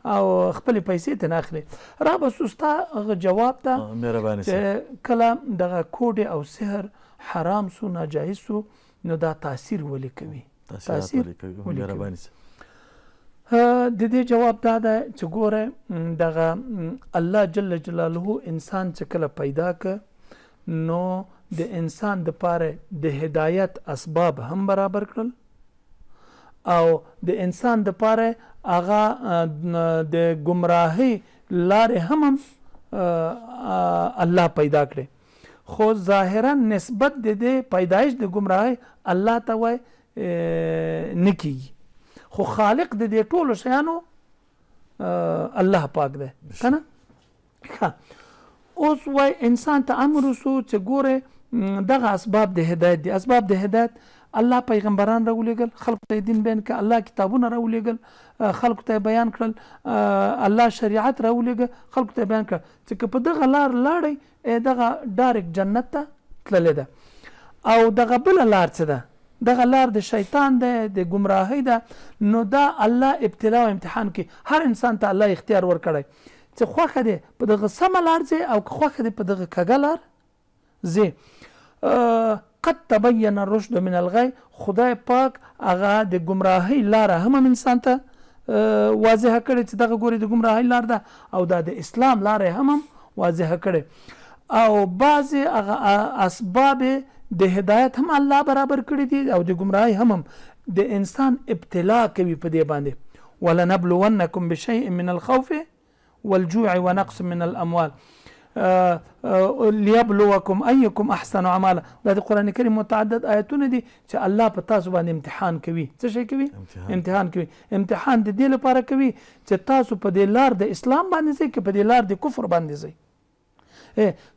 او خپل پیسې ته ناخلي را بسوستا جواب ته مهرباني چې کله دغه کوډ او سحر حرام سو ناجایز سو نو دا تاثیر ولې کوي تاثیر مهرباني د دې جواب دا ده چې ګوره دغه الله جل جلاله انسان چې کله پیدا ک نو د انسان د پاره د هدایت اسباب هم برابر کړل او د انسان د پاره هغه د گمراهي لارې هم الله پیدا کړي خو ظاهرا نسبت د دې پیدایش د گمراهي الله ته وای نکی خو خالق د دې ټولو شیانو الله پاک دی کنه اوس وای انسان ته امر وسو چې ګوره دغه اسباب د هدایت دي اسباب د هدایت الله پیغمبران راولېګل خلق ته دین بیان ک الله کتابونه راولېګل خلق ته بیان کړل الله شریعت راولېګ خلق ته بیان کړ چې په دغه لار لاړې دغه ډایرک جنت ته تللې ده او دغه بل لار څه ده دغه لار د شیطان ده د گمراهۍ ده نو دا الله ابتلا او امتحان کې هر انسان ته الله اختیار ورکړي چې خوخه دي په دغه سم لار ځي او خوخه دي په دغه کګه لار ځي قد تبین الرشد من الغی خدای پاک هغه د گمراهی لار هم انسان ته واضح کړي چې دغه ګوري د گمراهی لار ده او د اسلام لار هم واضح کړي او بعض اسباب د هدایت هم الله برابر کړی دي او د گمراهی هم د انسان ابتلا کوي په دې باندې ولنبلونکم بشیء من الخوف والجوع ونقص من الاموال ليبلوکم ايکم احسن عملا دا د قران کریم متعدد آیتونه دي چې الله په تاسو باندې امتحان کوي څه شي کوي امتحان, امتحان کوي امتحان د دې لپاره کوي چې تاسو په دې لار د اسلام باندې ځئ کې په دې لار د کفر باندې ځئ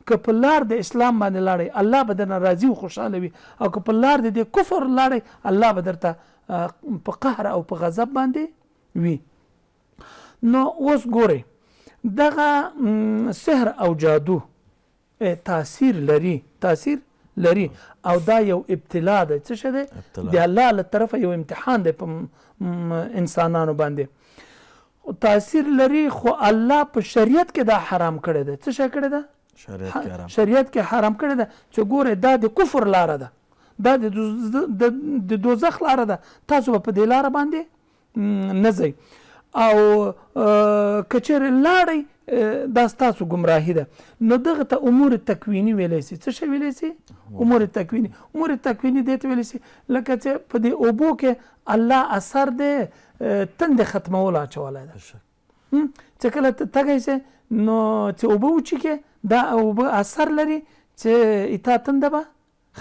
که په لار د اسلام باندې لاړې الله به درنه راضي او خوشاله وي او که په لار د کفر لاړې الله به درته په قهر او په غضب باندې وي نو اوس ګوره دغه سحر او جادو تاثیر لري تاثیر لري او دا یو ابتلا ده څه شه ده د الله له طرفه یو امتحان ده په انسانانو باندې تاثیر لري خو الله په شریعت کې دا حرام کړی ده څه شه کړی ده شریعت کې حرام شریعت کې حرام کړی ده چې ګوره دا د کفر لار ده دا د دوزخ لار ده تاسو په دې لار باندې نه ځئ او کچر لاړی دا ستاسو گمراهی ده نو دغه ته امور تکوینی ویلی سي څه شی ویلی سي امور تکوینی امور تکوینی دې ته ویلی سي لکه چې په دې اوبو کې الله اثر دې تند ختمول اچولی ده چې کله ته تږی سې نو چې اوبه وچي کې دا اوبه اثر لري چې اتا تنده به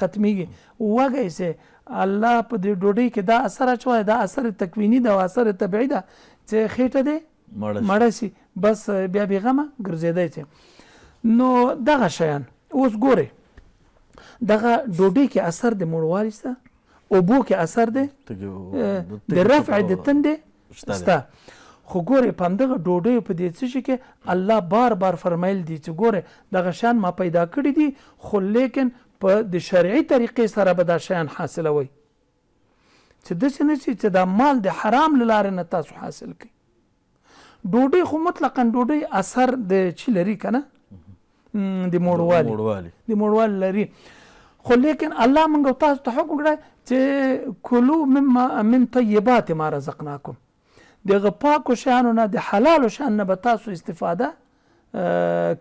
ختمیږي وږی سې الله په دې ډوډۍ کې دا اثر اچولی دا اثر تکوینی ده او اثر طبیعي ده چې خېټه دې مړه شي بس بیا بې غمه ګرځېدی چې نو دغه شیان اوس ګورئ دغه ډوډۍ کې اثر د مړوالي شته اوبو کې اثر دی د رفع د تندې شته خو ګورې په همدغه ډوډۍ په دې څه کې الله بار بار فرمایل دي چې ګورې دغه شیان ما پیدا کړي دي خو لیکن په د شرعي طریقې سره به دا شیان حاصلوئ چې د څه نشي چې دا مال د حرام لاره نه تاسو حاصل کړي ډوډۍ خو مطلقاً ډوډۍ اثر د چې لري کنه د موړوالي د موړوالي لري خو لیکن الله موږ تاسو ته حکم کړی چې کلو مما من طیبات ما رزقناکم دغه پاکو شانو نه د حلالو شان نه به تاسو استفاده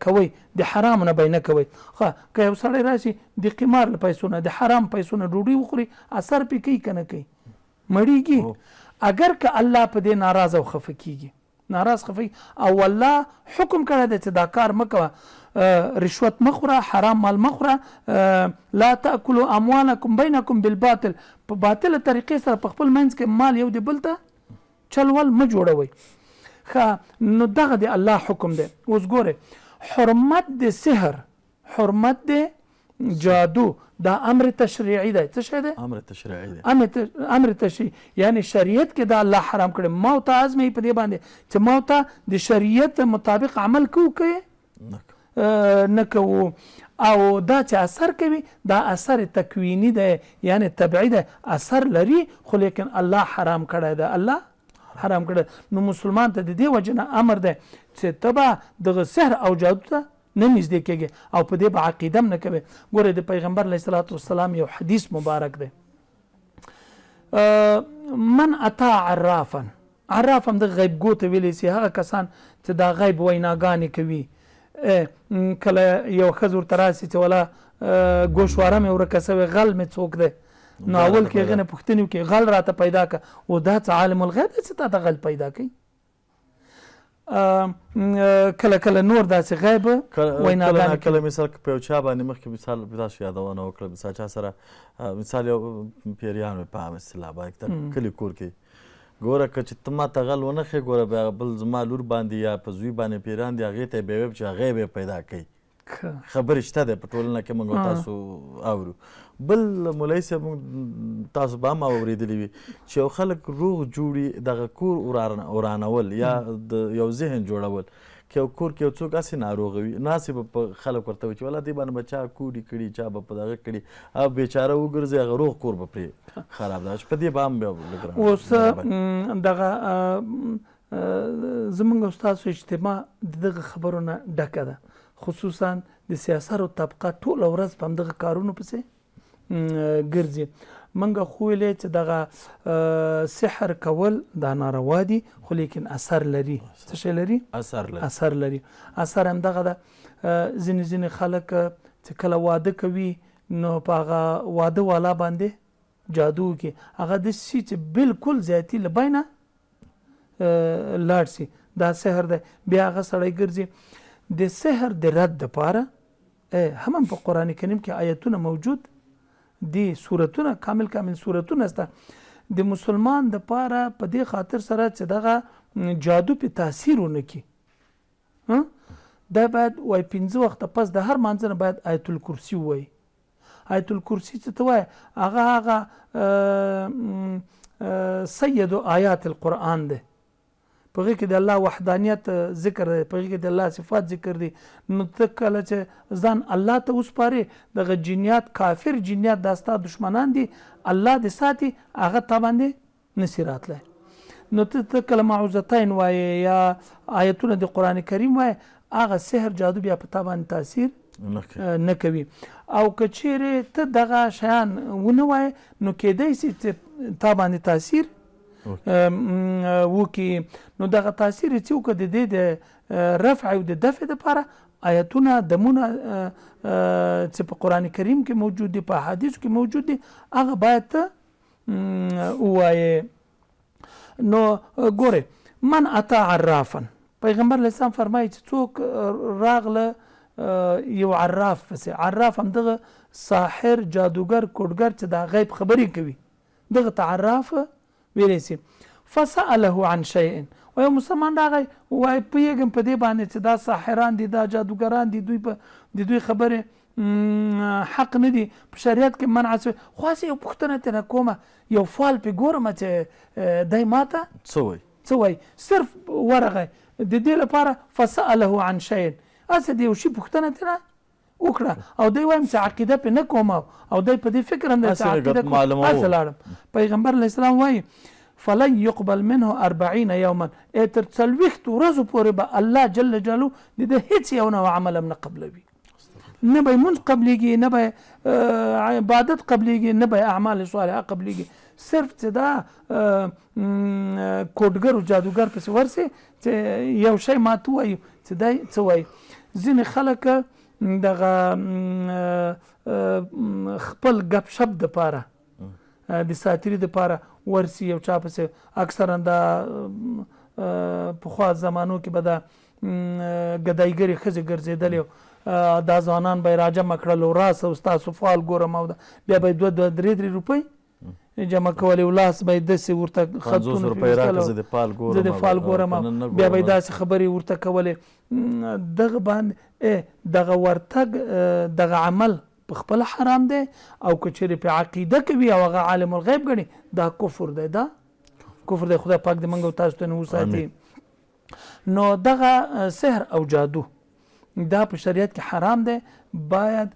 کوي د حرام نه بینه کوي خو که یو سړی راشي د قمار له پیسو نه د حرام پیسو نه ډوډۍ وخوري اثر پکې کنه کوي مړیږي اگر که الله په دې ناراض او خفه کیږي ناراض خفه او والله حکم کړی دی چې دا کار مکوه رشوت مخوره حرام مال مخوره لا تاكلوا اموالكم بينكم بالباطل په باطله طریقې سره په خپل منځ کې مال یو دی بل ته چلول م جوړوي خا نو دغه دی الله حکم دی اوس ګوره حرمت د سحر حرمت د جادو دا امر تشریعي دی څه شی دی امر تشریعي دی امر تشریعي یعنی شریعت کې دا الله حرام کړی ما ته ازمه په دې باندې چې ما ته د شریعت مطابق عمل کوو کې نه کوو او دا چې اثر کوي دا اثر تکوینی دی یعنی تبعی دی اثر لري خو لیکن الله حرام کړی دی الله حرام کړی نو مسلمان ته د دې وجنه امر دی چې تبا دغه سحر او جادو ته نه نږدې کېږي او په دې په عقیده نه کوي ګوره د پیغمبر علیه الصلاۃ والسلام یو حدیث مبارک دی من اتا عرافا عراف هم د غیب ګوت ویلې سي هغه کسان چې دا غیب ویناګانې کوي کله یو خزور تراسي چې ولا ګوشواره مې ورکسوي غل مې څوک دی نو اول کې غنه پښتنیو کې غل راته پیدا ک او دا عالم الغیب چې تا د غل پیدا کوي کله کله نور داسې غیبه ویناګانې کله مثال په یو چا باندې مخکې مثال تاسو یادونه وکړه مثال چا سره مثال یو پیریان په عام اصطلاح باندې کلي کور کې ګوره که چې ته ماته غل ونه ښې ګوره بیا بل زما لور باندې یا په زوی باندې پیران دی هغې ته یې بیا ویب چې هغه یې پیدا کوي خبرې شته دی په ټولنه کې موږ تاسو اورو بل مولای صاحب تاسو به هم اورېدلی وي چې یو خلک روغ جوړي دغه کور ورانول یا د یو ذهن جوړول که یو کور کې یو څوک هسې ناروغه وي ناسې به خلک ورته وي چې والله دې باندې به چا کوډې کړي چا به په دغه کړي هغه بېچاره وګرځي هغه روغ کور به پرې خراب ده چې په دې به هم بیا لږ اوس دغه زمونږ استادو اجتماع دغه خبرونه ډکه ده خصوصا د سیاستو طبقه ټول ورځ په دغه کارونو پسې ګرځي منګه خو ویلې چې دغه سحر کول دا ناروا دي خو لیکن اثر لري څه شی لري اثر لري اثر لري اثر هم دغه ځین ځین خلک چې کله واده کوي نو پاغه واده والا باندې جادو کې هغه د شي چې بالکل ذاتی لبینه لاړ سي دا سحر دی بیا هغه سړی ګرځي د سحر د رد لپاره هم په قران کریم کې آیتونه موجود دي صورتونه کامل کامل صورتونه سته د مسلمان د پاره په پا دې خاطر سره چې دغه جادو په تاثیر ونکي دا باید وای پنځه وخت پس د هر منځنه باید آیت الکرسی وای آیت الکرسی څه ته وای هغه هغه سید آیات القرآن ده په کې د الله وحدانیت ذکر دی په کې د الله صفات ذکر دی نو ته کله چې ځان الله ته وسپاره د جنیات کافر جنیات داستا دشمنان دي الله د ساتي هغه ته باندې نصرات لای نو ته کله معوذتین وای یا آیتونه د قران کریم وای هغه سحر جادو بیا په تابان تاثیر نه کوي او کچېره ته دغه شیان ونه وای نو کېدای شي ته باندې تاثیر وکي نو دغه تاثیر چې وکړه د دې د رفع او د دفع لپاره آیتونه دمونه چې په قران کریم کې موجود دي په حدیث کې موجود دي هغه باید وایي نو ګوره من اتا عرافا پیغمبر لسان فرمایي چې څوک راغله یو عراف پس عراف هم دغه ساحر جادوګر کوډګر چې د غیب خبرې کوي دغه تعراف ویلې سي فساله عن شيء و یو مسلمان راغی وای پیګم په دې باندې چې دا ساحران دي دا جادوګران دي دوی په د دوی خبره حق نه دي په شریعت کې منع سوی خو یو پوښتنه تر کومه یو فال په ګورم چې دای ماته څوی څوی صرف ورغه د دې لپاره فساله عن شيء اسه دی یو شی پوښتنه تر وکړه او دوی وایم چې عقیده په نه کوم او دوی په دې فکر هم چې عقیده کوم اصل پیغمبر اسلام وایي فلن يقبل منه 40 يوما اتر تلويخت ورزو پورې به الله جل جلاله د هیڅ یو نه عمل نه قبلوي نه به مون قبليږي نه به عبادت قبليږي نه به اعمال صالحه قبليږي صرف چې دا کوډګر او جادوګر پس ورسي چې یو شی ماتوي چې دای څه وای ځین خلک دغه خپل غپ شپ د پاره د ساتری د پاره ورسی یو چا پسې اکثرا د پخوا زمانو کې به د ګدایګری خزه ګرځیدل دا ځوانان به راجه مکړه لورا سو تاسو فال ګورم او بیا به 2 3 3 روپۍ جمع کولې ولاس به داسې ورته خطونه پیراکه زه د فال ګورم زه د فال ګورم بیا به داسې خبرې ورته کولې دغه باندې دغه ورتګ دغه عمل په خپل حرام دی او کچېرې په عقیده کوي او هغه عالم الغیب غني دا کفر دی دا کفر دی خدای پاک دې منګو تاسو ته نو ساتي نو دغه سحر او جادو دا په شریعت کې حرام دی باید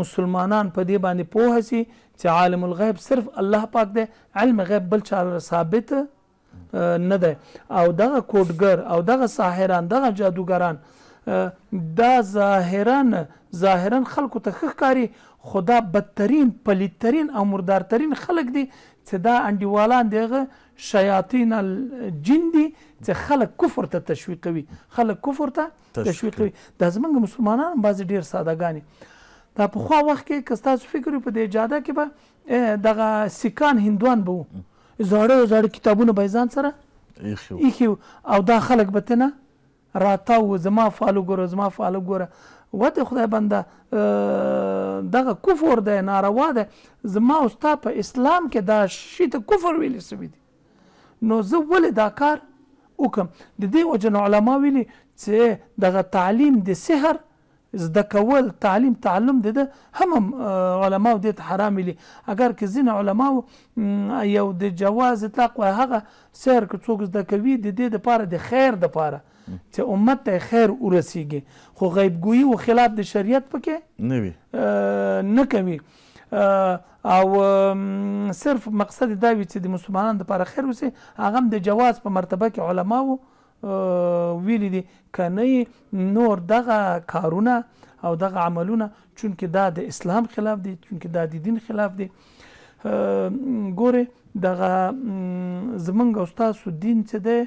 مسلمانان په دې باندې پوه شي چې عالم الغیب صرف الله پاک دی علم غیب بل چا ثابت نه دی او دغه کوډګر او دغه ساحران دغه جادوګران دا ظاهران ظاهرا خلکو ته خکاري خدا بدترین پلیترین او مردارترین خلک دي چې دا انډیوالان دغه شیاطین الجن دي چې خلک کفر ته تشویقوي خلک کفر ته تشویقوي دا زمونږ مسلمانان بعضی ډیر سادهګانی دا په خوا وخت کې کستا فکر په دې جاده کې به دغه سکان هندوان بو زړه زړه کتابونه به ځان سره ایخیو او دا خلک به تنه راتاو زما فالو ګوره زما فالو ګوره وته خدای بنده دغه کفر ده ناروا ده زما او ستا په اسلام کې دا شی ته کفر ویل سوی دي نو زه ولې دا کار وکم د دې وجه علما ویلي چې دغه تعلیم د سحر زده کول تعلیم تعلم دي ده هم علماء دي حرام لي اگر که زین علماء یو د جواز اطلاق و هغه سیر که څوک زده کوي د دې لپاره د خیر د لپاره چې امت ته خیر ورسیږي خو غیب ګویی او خلاف د شریعت پکې نه وي نه کوي او صرف مقصد دا وي چې د مسلمانانو لپاره خیر وسی هغه د جواز په مرتبه کې علماو ویلي دي که نه نور دغه کارونه او دغه عملونه چونکې دا د اسلام خلاف دي چونکې دا د دین خلاف دي ګوره دغه زمونږ او ستاسو دین څه دی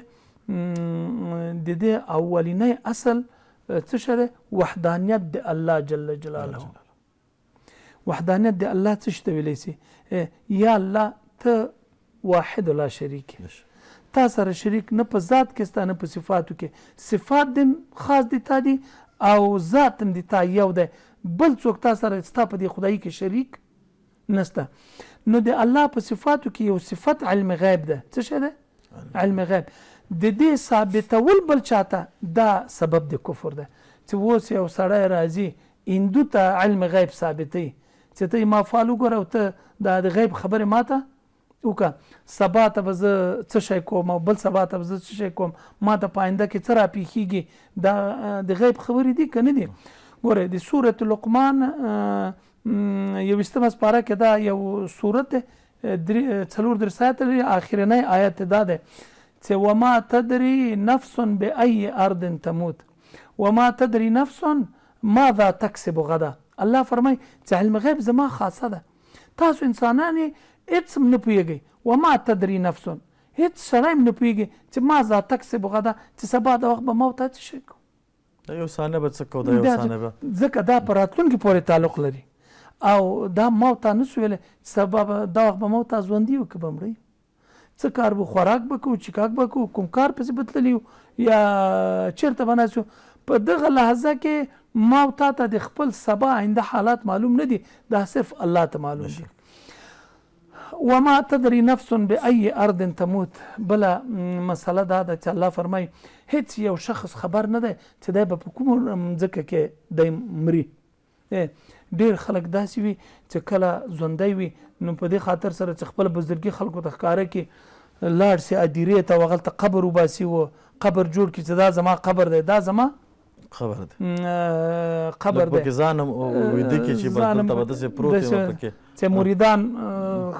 د دې اولنی اصل څه شته وحدانیت د الله جل جلاله وحدانیت د الله څه شته ویلی سي یا الله ته واحد لا شریک نشه تا سره شریک نه په ذات کې ستانه په صفاتو کې صفات دې خاص دي تا دي او ذات دې تا یو دی بل څوک تا سره ستا په دې خدای کې شریک نسته نو د الله په صفاتو کې یو صفت علم غیب ده څه شی ده علم غیب د دې ثابتول بل چاته دا سبب د کفر ده چې اوس یو سړی راځي هندو ته علم غیب ثابتي چې ته ما فالو ګره او ته د غیب خبره ماته وکا سبا ته به زه څه شي کوم بل سبا ته به زه څه شي کوم ما ته پاینده کې څه را پیخیږي دا د غیب خبرې دي کنه دي ګوره د سوره لقمان یو استمه سپاره کې دا یو سورته څلور در سات لري اخرنی آیت دا ده چې وما تدري نفس بأي ارض تموت وما تدري نفس ماذا تكسب غدا الله فرمای چې علم غیب زما خاصه ده تاسو انسانانه هیڅ هم نه پوهېږي وما تدري نفس هیڅ سړی هم نه پوهېږي چې ما ذا تکسب غدا چې سبا د وخت به ما ته څه شي کوم یو سانه به څه کو دا یو سانه به ځکه دا په راتلونکي پورې تعلق لري او دا ما ته نه سویل سبا دا وخت به ما ته ژوندي وکړم مړی څه کار به خوراک بکو چې کاک بکو کوم کار پسې بدللی یا چیرته بناسو په دغه لحظه کې ما او تا ته د خپل سبا آینده حالات معلوم نه دي دا صرف الله ته معلوم دي وما تدري نفس بأي ارض تموت بل مسله دا ده چې الله فرمای هیڅ یو شخص خبر نه دی چې دا په کوم ځکه کې د مري ډیر خلک داسې وي چې کله ژوندۍ وي نو په دې خاطر سره چې خپل بزرګي خلکو ته ښکاره کې لاړ سي اديري ته وغلته قبر وباسي و قبر جوړ کی چې دا زما قبر دی دا زما قبر دی قبر دی په ځانم او د کې چې بل ته بده سي پروت یم پکې چې مریدان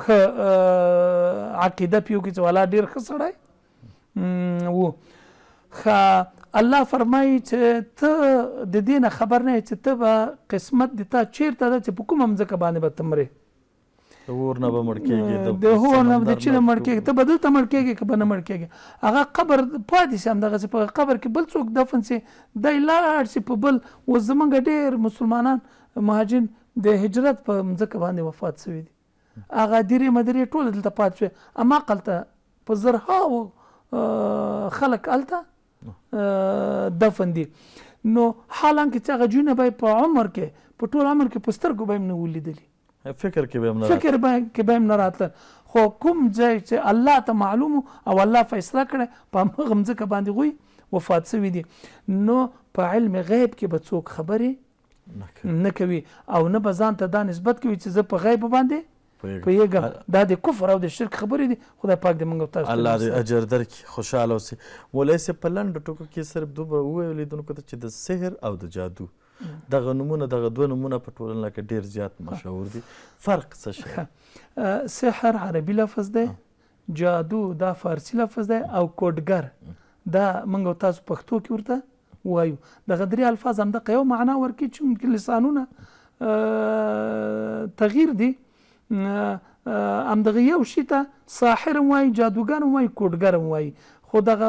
خ عقیده پیو کې والا ډیر ښه سړی وو خ الله فرمایي چې ته د دینه خبر نه چې ته به قسمت دتا چیرته ده چې په کوم مزګه باندې به تمره ور نه به مړکیږي د هو نه د چې مړکیږي ته بدل ته مړکیږي کبه نه مړکیږي هغه قبر پاتې سم دغه په قبر کې بل څوک دفن سي د لاړ سي په بل و زمنګ ډېر مسلمانان مهاجن د هجرت په مځکه باندې وفات شوی دي اغه ډیره مدري ټول دلته پات شوی اما قلته په زرها او خلق الته دفن دي نو حالانکه چې هغه جونه به په عمر کې په ټول عمر کې پستر کو به نه ولیدلی فکر کې به نه فکر به کې به نه راتل خو کوم ځای چې الله ته معلوم او الله فیصله کړي په مغمزه کې باندې غوي وفات شوی دي نو په علم غیب کې به څوک خبره نه کوي او نه بزان ته دا نسبت کوي چې زه په غیب باندې پیګه دا د کفر او د شرک خبرې دي خدای پاک دې موږ تاسو الله دې اجر درکړي خوشاله اوسئ ولای سي په لنډو ټکو کې صرف دومره وویلیدونکو ته چې د سحر او د جادو دغه نمونه دغه دوه نمونه په ټولنه کې ډیر زیات مشهور دي فرق څه شي سحر عربي لفظ دی جادو دا فارسی لفظ دی او کوډګر دا منګو تاسو پښتو کې ورته وایو دغه درې الفاظ هم د یو معنا ورکي چې ممکن لسانونه تغییر دي ام دغه یو شی ته ساحر وای جادوګر وای کوډګر وای خو دغه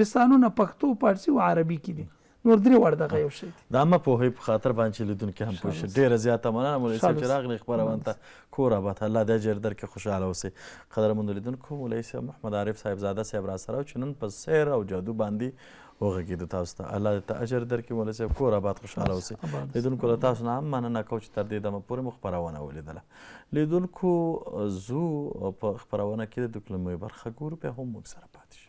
لسانونه پښتو پارسی او عربي کې دي نور درې وړ دغه یو شی دا ما په هی په خاطر باندې لیدونکو هم پوښ ډیره زیاته مننه مولوی صاحب چې راغلی خبرونه کور آباد الله د اجر در کې خوشاله اوسئ قدر مند لیدونکو مولوی صاحب محمد عارف صاحب زاده صاحب را سره چنن په سیر او جادو باندې وغږېدو تاسو ته الله دې ته اجر درکړي مولا صاحب کور آباد خوشحاله اوسئ لیدونکو له تاسو نه هم مننه کوم چې تر دې دمه پورې مو خپرونه ولیدله لیدونکو زو په خپرونه کې د دوکلمې برخه ګورو بیا هم موږ سره پاتې